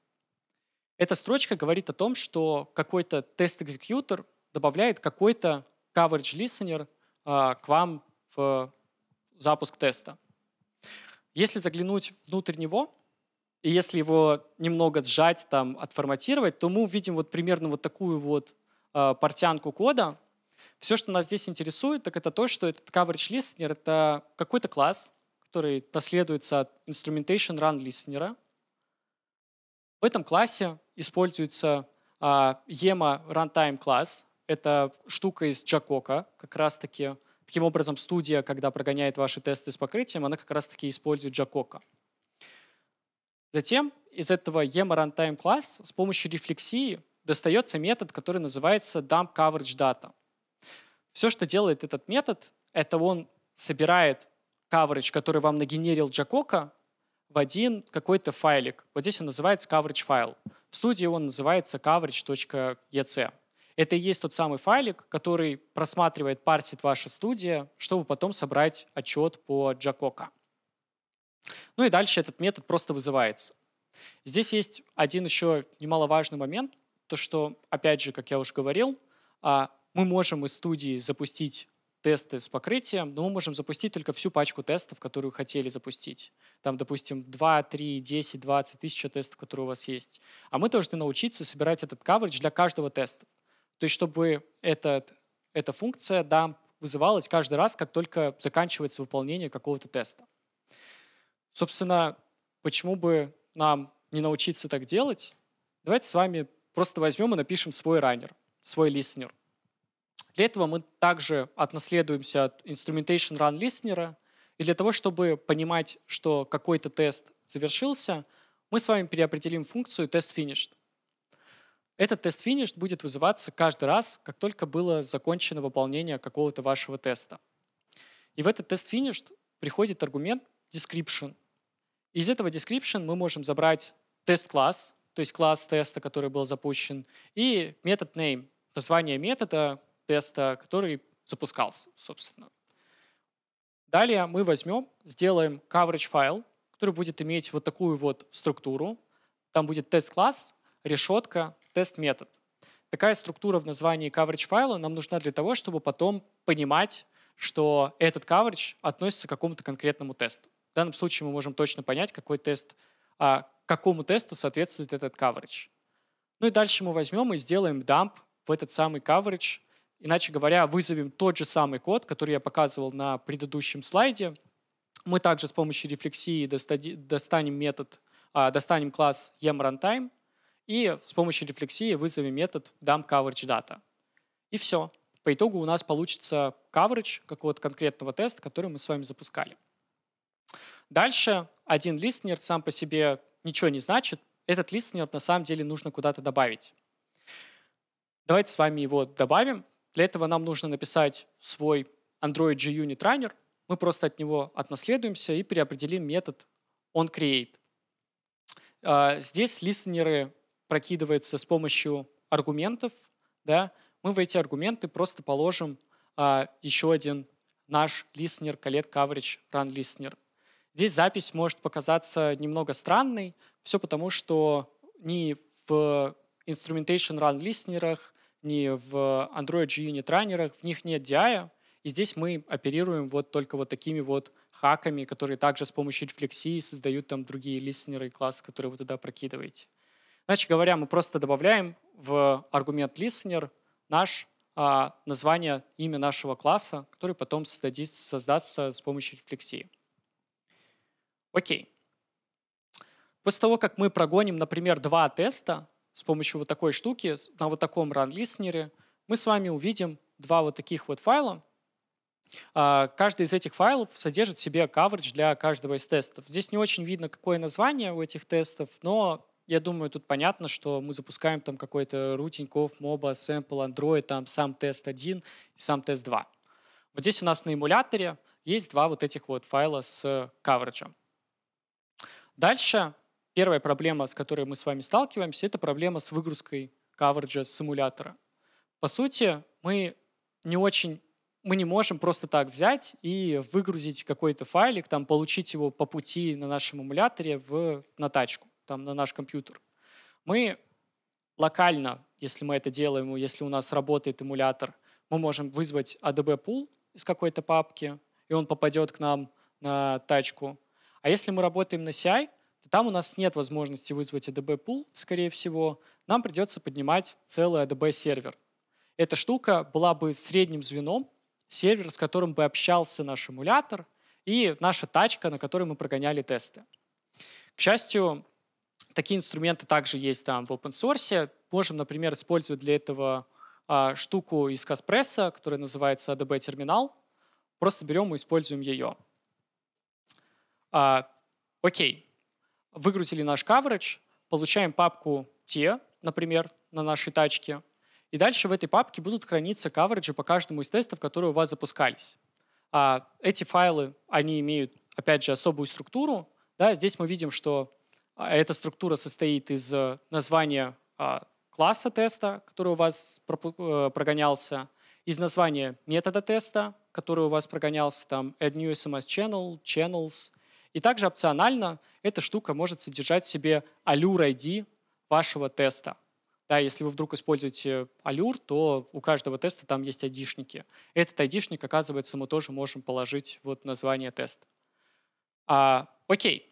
Эта строчка говорит о том, что какой-то тест-экзекьютор добавляет какой-то coverage listener э, к вам в запуск теста. Если заглянуть внутрь него, и если его немного сжать, там, отформатировать, то мы увидим вот примерно вот такую вот э, портянку кода, все, что нас здесь интересует, так это то, что этот coverage listener — это какой-то класс, который наследуется от instrumentation run listener. В этом классе используется а, EMA runtime класс. Это штука из Джакока, как раз-таки. Таким образом, студия, когда прогоняет ваши тесты с покрытием, она как раз-таки использует Джакока. Затем из этого EMA runtime класс с помощью рефлексии достается метод, который называется dump coverage data. Все, что делает этот метод, это он собирает coverage, который вам нагенерил Джакока, в один какой-то файлик. Вот здесь он называется coverage файл. В студии он называется coverage.ec. Это и есть тот самый файлик, который просматривает, парсит ваша студия, чтобы потом собрать отчет по Джакока. Ну и дальше этот метод просто вызывается. Здесь есть один еще немаловажный момент, то что, опять же, как я уже говорил, а, мы можем из студии запустить тесты с покрытием, но мы можем запустить только всю пачку тестов, которую хотели запустить. Там, допустим, 2, 3, 10, 20, тысяч тестов, которые у вас есть. А мы должны научиться собирать этот coverage для каждого теста. То есть, чтобы этот, эта функция dump вызывалась каждый раз, как только заканчивается выполнение какого-то теста. Собственно, почему бы нам не научиться так делать? Давайте с вами просто возьмем и напишем свой раннер, свой листнер. Для этого мы также отнаследуемся от instrumentation run listener, и для того, чтобы понимать, что какой-то тест завершился, мы с вами переопределим функцию test finished. Этот тест finished будет вызываться каждый раз, как только было закончено выполнение какого-то вашего теста. И в этот тест finished приходит аргумент description. Из этого description мы можем забрать тест-класс, то есть класс теста, который был запущен, и метод name, название метода, теста, который запускался, собственно. Далее мы возьмем, сделаем coverage файл, который будет иметь вот такую вот структуру. Там будет тест-класс, решетка, тест-метод. Такая структура в названии coverage файла нам нужна для того, чтобы потом понимать, что этот coverage относится к какому-то конкретному тесту. В данном случае мы можем точно понять, какой тест, а, какому тесту соответствует этот coverage. Ну и дальше мы возьмем и сделаем дамп в этот самый coverage Иначе говоря, вызовем тот же самый код, который я показывал на предыдущем слайде. Мы также с помощью рефлексии достанем метод, а, достанем класс emRuntime и с помощью рефлексии вызовем метод dumpCoverageData. И все. По итогу у нас получится coverage какого-то конкретного теста, который мы с вами запускали. Дальше один листнер сам по себе ничего не значит. Этот листнер на самом деле нужно куда-то добавить. Давайте с вами его добавим. Для этого нам нужно написать свой Android JUnit Runner. Мы просто от него отнаследуемся и переопределим метод onCreate. А, здесь листенеры прокидываются с помощью аргументов. Да? Мы в эти аргументы просто положим а, еще один наш листенер Collect Coverage Run Listener. Здесь запись может показаться немного странной, все потому, что ни в Instrumentation Run листенерах, ни в Android G-Unit раннерах, в них нет DI, и здесь мы оперируем вот только вот такими вот хаками, которые также с помощью рефлексии создают там другие листенеры и классы, которые вы туда прокидываете. значит говоря, мы просто добавляем в аргумент listener наш а, название, имя нашего класса, который потом создадит, создастся с помощью рефлексии. Окей. После того, как мы прогоним, например, два теста, с помощью вот такой штуки на вот таком run-листнере мы с вами увидим два вот таких вот файла. А, каждый из этих файлов содержит в себе coverage для каждого из тестов. Здесь не очень видно, какое название у этих тестов, но я думаю, тут понятно, что мы запускаем там какой-то рутиньков, моба, sample Android, там сам тест 1 и сам тест 2. Вот здесь у нас на эмуляторе есть два вот этих вот файла с каверджем. Дальше Первая проблема, с которой мы с вами сталкиваемся, это проблема с выгрузкой каверджа с эмулятора. По сути, мы не очень мы не можем просто так взять и выгрузить какой-то файлик, там, получить его по пути на нашем эмуляторе в, на тачку, там, на наш компьютер. Мы локально, если мы это делаем, если у нас работает эмулятор, мы можем вызвать ADB Pool из какой-то папки, и он попадет к нам на тачку. А если мы работаем на CI, то там у нас нет возможности вызвать ADB пул, скорее всего. Нам придется поднимать целый ADB сервер. Эта штука была бы средним звеном, сервер, с которым бы общался наш эмулятор и наша тачка, на которой мы прогоняли тесты. К счастью, такие инструменты также есть там в open source. Можем, например, использовать для этого а, штуку из Каспресса, которая называется ADB терминал. Просто берем и используем ее. А, окей выгрузили наш coverage, получаем папку те, например, на нашей тачке, и дальше в этой папке будут храниться каверджи по каждому из тестов, которые у вас запускались. А эти файлы, они имеют, опять же, особую структуру. Да, здесь мы видим, что а, эта структура состоит из э, названия а, класса теста, который у вас э, прогонялся, из названия метода теста, который у вас прогонялся, там add new SMS channel, channels, и также опционально эта штука может содержать в себе Allure ID вашего теста. Да, если вы вдруг используете Allure, то у каждого теста там есть айдишники. Этот айдишник, оказывается, мы тоже можем положить вот название теста. А, окей.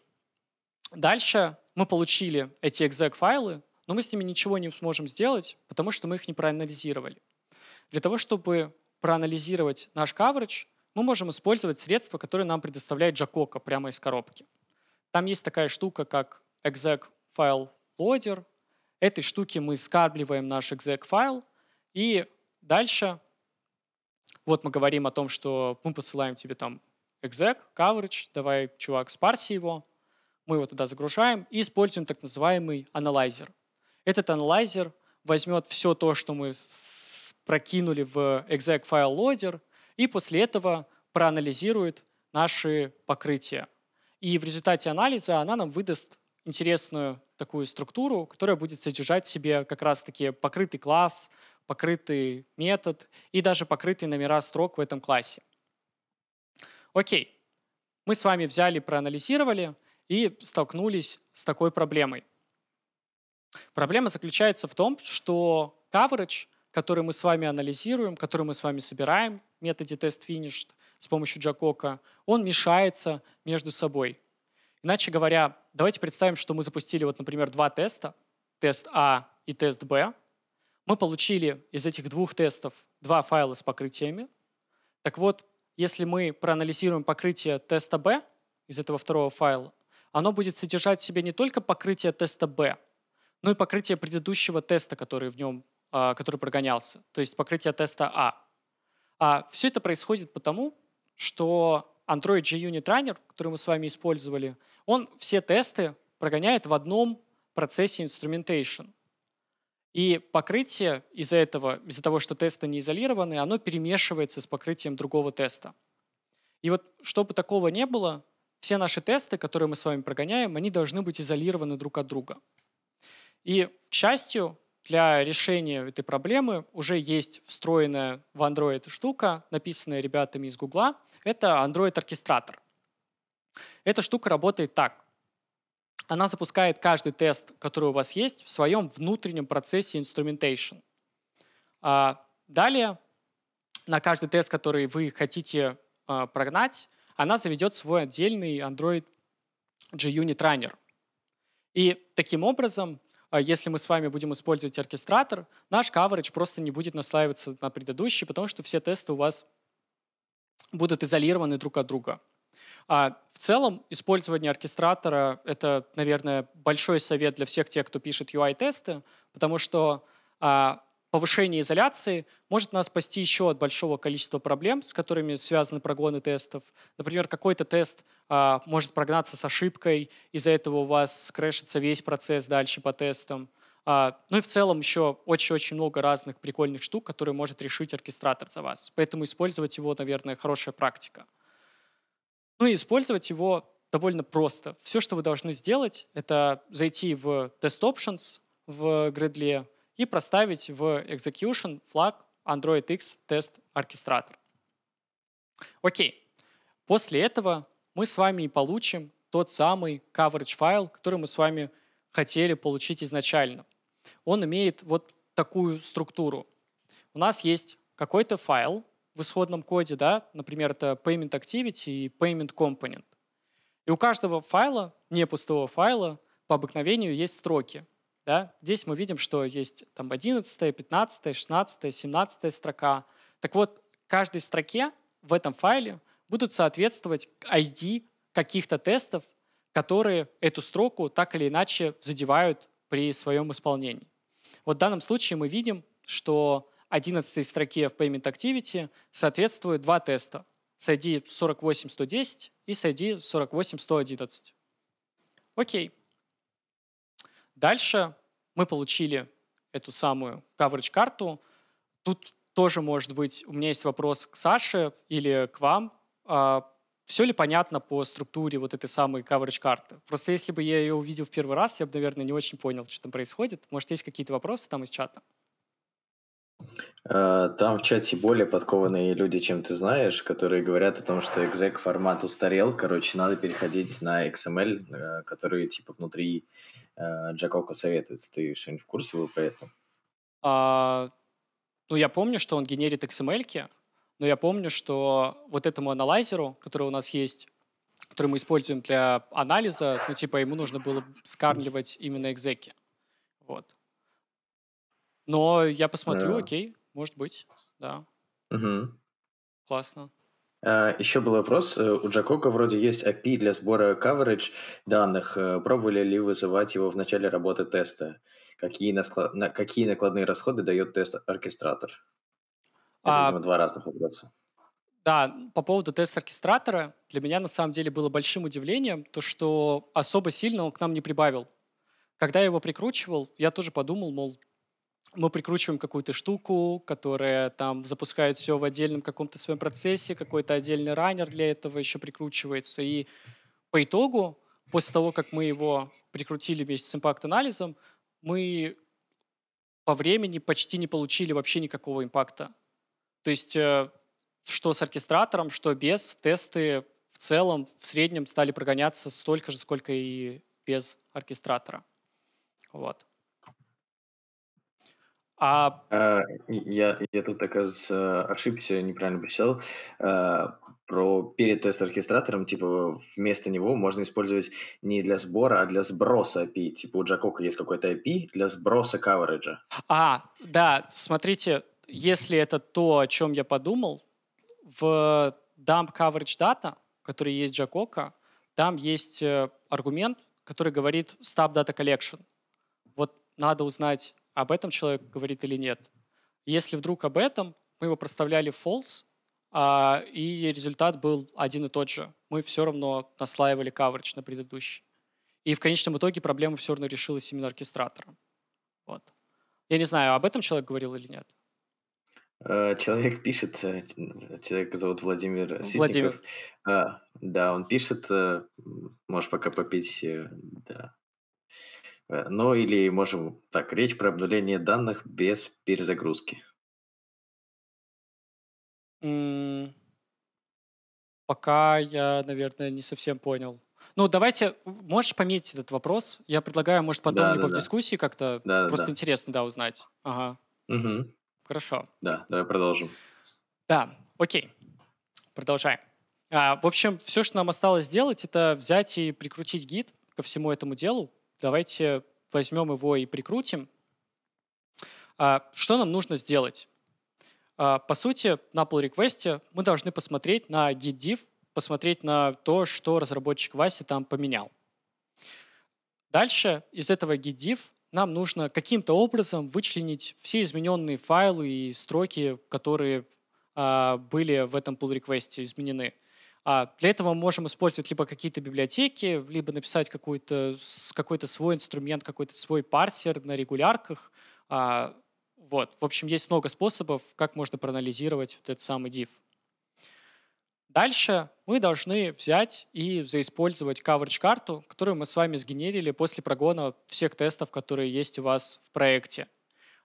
Дальше мы получили эти exec-файлы, но мы с ними ничего не сможем сделать, потому что мы их не проанализировали. Для того, чтобы проанализировать наш coverage, мы можем использовать средства, которые нам предоставляет Jacoco прямо из коробки. Там есть такая штука, как exec File loader. Этой штуке мы скарбливаем наш exec файл, и дальше вот мы говорим о том, что мы посылаем тебе там exec, coverage, давай, чувак, спарси его, мы его туда загружаем и используем так называемый аналайзер. Этот аналайзер возьмет все то, что мы прокинули в exec файл loader, и после этого проанализирует наши покрытия. И в результате анализа она нам выдаст интересную такую структуру, которая будет содержать в себе как раз-таки покрытый класс, покрытый метод и даже покрытые номера строк в этом классе. Окей, мы с вами взяли, проанализировали и столкнулись с такой проблемой. Проблема заключается в том, что coverage — который мы с вами анализируем, который мы с вами собираем в методе test-finished с помощью Джакока, он мешается между собой. Иначе говоря, давайте представим, что мы запустили, вот, например, два теста, тест А и тест Б. Мы получили из этих двух тестов два файла с покрытиями. Так вот, если мы проанализируем покрытие теста Б из этого второго файла, оно будет содержать в себе не только покрытие теста Б, но и покрытие предыдущего теста, который в нем а, который прогонялся, то есть покрытие теста А. А все это происходит потому, что Android JUnit Runner, который мы с вами использовали, он все тесты прогоняет в одном процессе instrumentation. И покрытие из-за этого, из-за того, что тесты не изолированы, оно перемешивается с покрытием другого теста. И вот чтобы такого не было, все наши тесты, которые мы с вами прогоняем, они должны быть изолированы друг от друга. И, к счастью, для решения этой проблемы уже есть встроенная в Android штука, написанная ребятами из Гугла. Это Android оркестратор. Эта штука работает так. Она запускает каждый тест, который у вас есть, в своем внутреннем процессе instrumentation. А далее на каждый тест, который вы хотите э, прогнать, она заведет свой отдельный Android JUnit Runner. И таким образом а если мы с вами будем использовать оркестратор, наш coverage просто не будет наслаиваться на предыдущий, потому что все тесты у вас будут изолированы друг от друга. А в целом использование оркестратора — это, наверное, большой совет для всех тех, кто пишет UI-тесты, потому что а, повышение изоляции может нас спасти еще от большого количества проблем, с которыми связаны прогоны тестов. Например, какой-то тест а, может прогнаться с ошибкой, из-за этого у вас скрэшится весь процесс дальше по тестам. А, ну и в целом еще очень-очень много разных прикольных штук, которые может решить оркестратор за вас. Поэтому использовать его, наверное, хорошая практика. Ну и использовать его довольно просто. Все, что вы должны сделать, это зайти в Test Options в Gradle, и проставить в execution флаг Android X Test Orchestrator. Окей. После этого мы с вами и получим тот самый coverage файл, который мы с вами хотели получить изначально. Он имеет вот такую структуру. У нас есть какой-то файл в исходном коде, да, например, это payment activity и payment component. И у каждого файла, не пустого файла, по обыкновению есть строки — да? Здесь мы видим, что есть там 11, 15, 16, 17 строка. Так вот, каждой строке в этом файле будут соответствовать ID каких-то тестов, которые эту строку так или иначе задевают при своем исполнении. Вот в данном случае мы видим, что 11 строке в Payment Activity соответствуют два теста с ID 48110 и с ID 48111. Окей. Дальше мы получили эту самую coverage-карту. Тут тоже, может быть, у меня есть вопрос к Саше или к вам. А, Все ли понятно по структуре вот этой самой coverage-карты? Просто если бы я ее увидел в первый раз, я бы, наверное, не очень понял, что там происходит. Может, есть какие-то вопросы там из чата? А, там в чате более подкованные люди, чем ты знаешь, которые говорят о том, что exec формат устарел, короче, надо переходить на XML, э, который типа внутри Э, Джакоко советуется. Ты что-нибудь в курсе был про это? А, ну, я помню, что он генерит XML, но я помню, что вот этому аналайзеру, который у нас есть, который мы используем для анализа, ну, типа, ему нужно было скармливать именно экзеки. Вот. Но я посмотрю, yeah. окей, может быть, да. Угу. Uh -huh. Классно. А, Еще был вопрос. Э, у Джакока вроде есть API для сбора coverage данных. Э, пробовали ли вызывать его в начале работы теста? Какие, насклад... на... Какие накладные расходы дает тест-оркестратор? Это, а... видимо, два разных вопроса. Да, по поводу тест-оркестратора, для меня на самом деле было большим удивлением то, что особо сильно он к нам не прибавил. Когда я его прикручивал, я тоже подумал, мол, мы прикручиваем какую-то штуку, которая там запускает все в отдельном каком-то своем процессе, какой-то отдельный раннер для этого еще прикручивается. И по итогу, после того, как мы его прикрутили вместе с импакт-анализом, мы по времени почти не получили вообще никакого импакта. То есть э, что с оркестратором, что без, тесты в целом, в среднем стали прогоняться столько же, сколько и без оркестратора. Вот. А... А, я, я тут, оказывается, ошибся, неправильно посчитал. А, про перед тест-оркестратором, типа, вместо него можно использовать не для сбора, а для сброса API. Типа у Джакока есть какой-то IP для сброса кавериджа. А, да, смотрите, если это то, о чем я подумал, в dump coverage data, который есть Джакока, там есть э, аргумент, который говорит stop data collection. Вот надо узнать об этом человек говорит или нет. Если вдруг об этом, мы его проставляли false, а, и результат был один и тот же. Мы все равно наслаивали coverage на предыдущий. И в конечном итоге проблема все равно решилась именно оркестратором. Вот. Я не знаю, об этом человек говорил или нет. Э, человек пишет, э, человек зовут Владимир Ситников. Владимир. А, да, он пишет, э, можешь пока попить, да, Э, ну или можем так, речь про обнуление данных без перезагрузки. Пока я, наверное, не совсем понял. Ну, давайте, можешь пометить этот вопрос? Я предлагаю, может, потом Да, либо да, в да. дискуссии как-то Да, просто да. интересно, да, узнать. Ага, Мгм. хорошо. Да, давай продолжим. Да, окей. Продолжаем. А, в общем, все, что нам осталось сделать, это взять и прикрутить гид ко всему этому делу. Давайте возьмем его и прикрутим. А, что нам нужно сделать? А, по сути, на pull request мы должны посмотреть на git div, посмотреть на то, что разработчик Вася там поменял. Дальше из этого git div нам нужно каким-то образом вычленить все измененные файлы и строки, которые а, были в этом pull request изменены. А для этого мы можем использовать либо какие-то библиотеки, либо написать какой-то какой свой инструмент, какой-то свой парсер на регулярках. А, вот. В общем, есть много способов, как можно проанализировать вот этот самый div. Дальше мы должны взять и заиспользовать coverage-карту, которую мы с вами сгенерили после прогона всех тестов, которые есть у вас в проекте.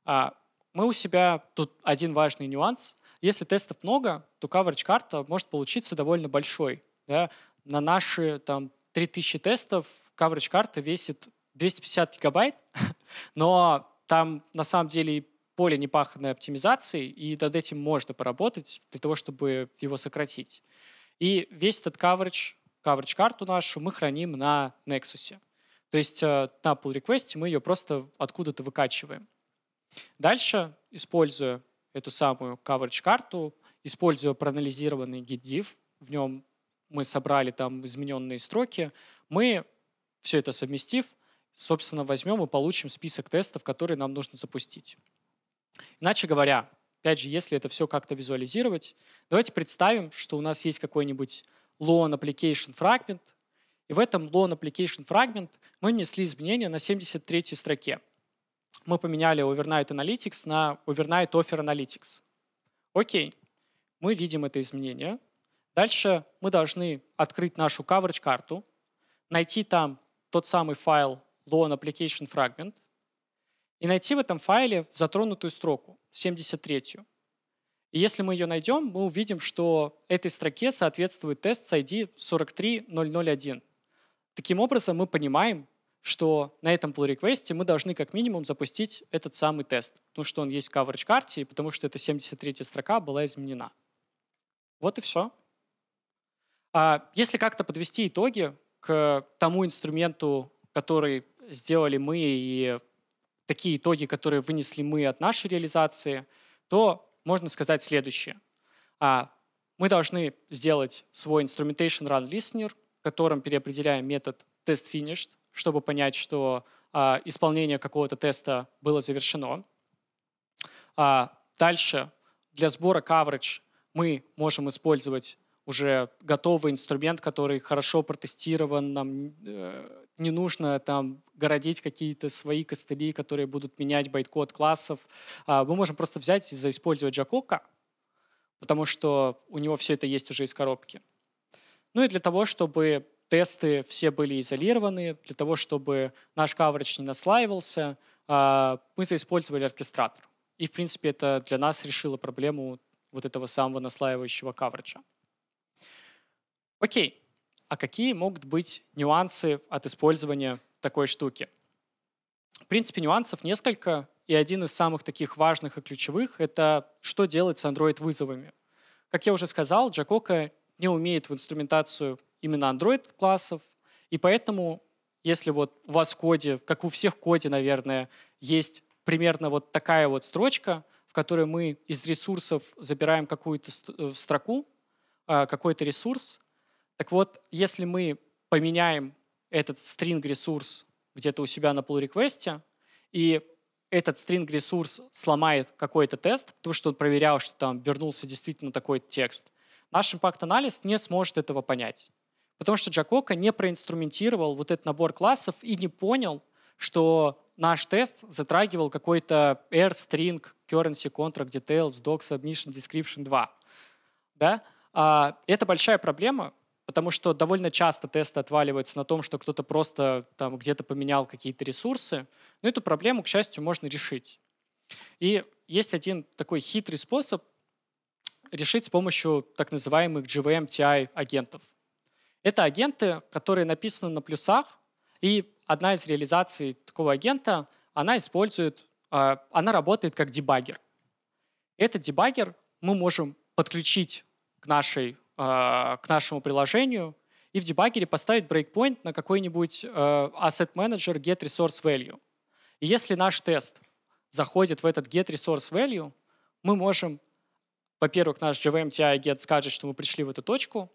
А, мы у себя, тут один важный нюанс, если тестов много, то coverage карта может получиться довольно большой. Да? На наши там 3000 тестов coverage карта весит 250 гигабайт, но там на самом деле поле непаханной оптимизации, и над этим можно поработать для того, чтобы его сократить. И весь этот coverage, coverage карту нашу мы храним на Nexus. То есть э, на pull request мы ее просто откуда-то выкачиваем. Дальше, используя эту самую coverage-карту, используя проанализированный GitDiv, в нем мы собрали там измененные строки, мы все это совместив, собственно, возьмем и получим список тестов, которые нам нужно запустить. Иначе говоря, опять же, если это все как-то визуализировать, давайте представим, что у нас есть какой-нибудь loan application fragment, и в этом loan application fragment мы внесли изменения на 73 строке мы поменяли Overnight Analytics на Overnight Offer Analytics. Окей, мы видим это изменение. Дальше мы должны открыть нашу coverage карту, найти там тот самый файл loan application fragment и найти в этом файле затронутую строку, 73-ю. И если мы ее найдем, мы увидим, что этой строке соответствует тест с ID 43001. Таким образом, мы понимаем, что на этом pull request мы должны как минимум запустить этот самый тест, потому ну, что он есть в coverage карте, и потому что эта 73 строка была изменена. Вот и все. А если как-то подвести итоги к тому инструменту, который сделали мы и такие итоги, которые вынесли мы от нашей реализации, то можно сказать следующее. А мы должны сделать свой instrumentation run listener, которым переопределяем метод test finished, чтобы понять, что а, исполнение какого-то теста было завершено. А, дальше для сбора coverage мы можем использовать уже готовый инструмент, который хорошо протестирован, нам э, не нужно там городить какие-то свои костыли, которые будут менять байткод классов. А, мы можем просто взять и заиспользовать Джакока, потому что у него все это есть уже из коробки. Ну и для того, чтобы тесты все были изолированы для того, чтобы наш каверидж не наслаивался. А, мы заиспользовали оркестратор. И, в принципе, это для нас решило проблему вот этого самого наслаивающего кавериджа. Окей, а какие могут быть нюансы от использования такой штуки? В принципе, нюансов несколько, и один из самых таких важных и ключевых — это что делать с Android-вызовами. Как я уже сказал, Джакока не умеет в инструментацию именно Android-классов, и поэтому, если вот у вас в коде, как у всех коде, наверное, есть примерно вот такая вот строчка, в которой мы из ресурсов забираем какую-то э, строку, а, какой-то ресурс. Так вот, если мы поменяем этот string ресурс где-то у себя на pull-реквесте, и этот string ресурс сломает какой-то тест, потому что он проверял, что там вернулся действительно такой текст, наш импакт-анализ не сможет этого понять. Потому что Джакока не проинструментировал вот этот набор классов и не понял, что наш тест затрагивал какой-то air string, currency, contract, details, Docs submission, description 2. Да? А, это большая проблема, потому что довольно часто тесты отваливаются на том, что кто-то просто там где-то поменял какие-то ресурсы. Но эту проблему, к счастью, можно решить. И есть один такой хитрый способ решить с помощью так называемых GVM TI агентов. Это агенты, которые написаны на плюсах, и одна из реализаций такого агента, она использует, а, она работает как дебагер. Этот дебагер мы можем подключить к, нашей, а, к нашему приложению и в дебагере поставить брейкпоинт на какой-нибудь а, asset manager get resource value. И если наш тест заходит в этот get resource value, мы можем, во-первых, наш JVM TI get скажет, что мы пришли в эту точку,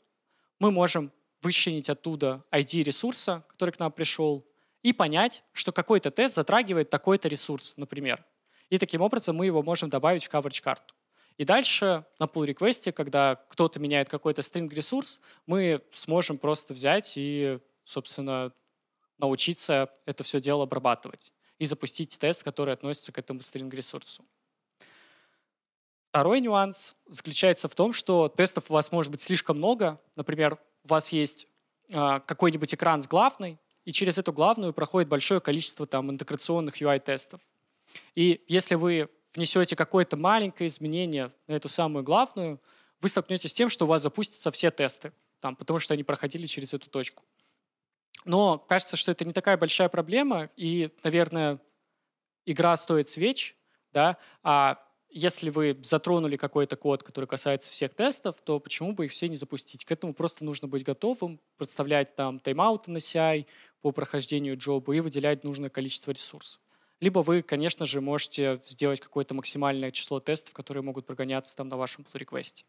мы можем вычленить оттуда ID ресурса, который к нам пришел, и понять, что какой-то тест затрагивает такой-то ресурс, например. И таким образом мы его можем добавить в coverage карту. И дальше на pull реквесте когда кто-то меняет какой-то string ресурс, мы сможем просто взять и, собственно, научиться это все дело обрабатывать и запустить тест, который относится к этому string ресурсу. Второй нюанс заключается в том, что тестов у вас может быть слишком много. Например, у вас есть а, какой-нибудь экран с главной, и через эту главную проходит большое количество там интеграционных UI-тестов. И если вы внесете какое-то маленькое изменение на эту самую главную, вы столкнетесь с тем, что у вас запустятся все тесты, там, потому что они проходили через эту точку. Но кажется, что это не такая большая проблема, и, наверное, игра стоит свеч, да, а если вы затронули какой-то код, который касается всех тестов, то почему бы их все не запустить? К этому просто нужно быть готовым, подставлять там тайм-ауты на CI по прохождению джоба и выделять нужное количество ресурсов. Либо вы, конечно же, можете сделать какое-то максимальное число тестов, которые могут прогоняться там на вашем pull реквесте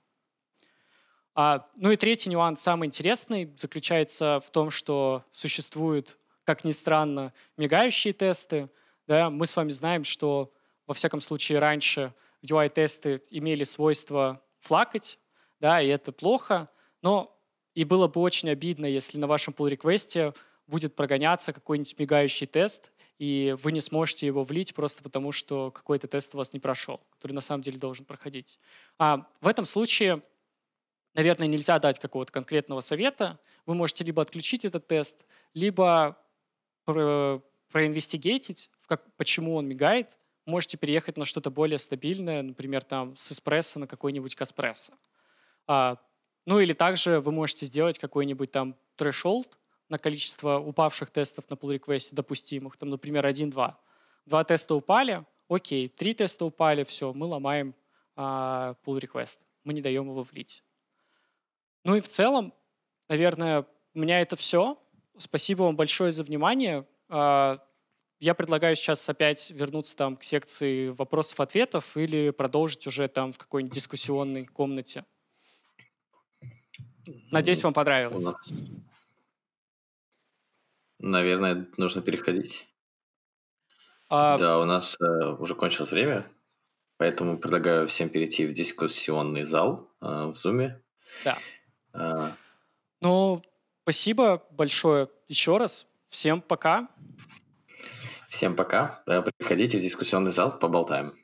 а, ну и третий нюанс, самый интересный, заключается в том, что существуют, как ни странно, мигающие тесты. Да? Мы с вами знаем, что, во всяком случае, раньше — UI-тесты имели свойство флакать, да, и это плохо, но и было бы очень обидно, если на вашем pull реквесте будет прогоняться какой-нибудь мигающий тест, и вы не сможете его влить просто потому, что какой-то тест у вас не прошел, который на самом деле должен проходить. А в этом случае, наверное, нельзя дать какого-то конкретного совета. Вы можете либо отключить этот тест, либо э, проинвестигейтить, почему он мигает, можете переехать на что-то более стабильное, например, там с эспрессо на какой-нибудь каспрессо. А, ну или также вы можете сделать какой-нибудь там трешолд на количество упавших тестов на pull request допустимых, там, например, 1-2. Два теста упали, окей, три теста упали, все, мы ломаем а, pull request, мы не даем его влить. Ну и в целом, наверное, у меня это все. Спасибо вам большое за внимание. А, я предлагаю сейчас опять вернуться там к секции вопросов-ответов или продолжить уже там в какой-нибудь дискуссионной комнате. Надеюсь, вам понравилось. Наверное, нужно переходить. А... Да, у нас э, уже кончилось время, поэтому предлагаю всем перейти в дискуссионный зал э, в Зуме. Да. А... Ну, спасибо большое еще раз. Всем пока. Всем пока. Э, приходите в дискуссионный зал, поболтаем.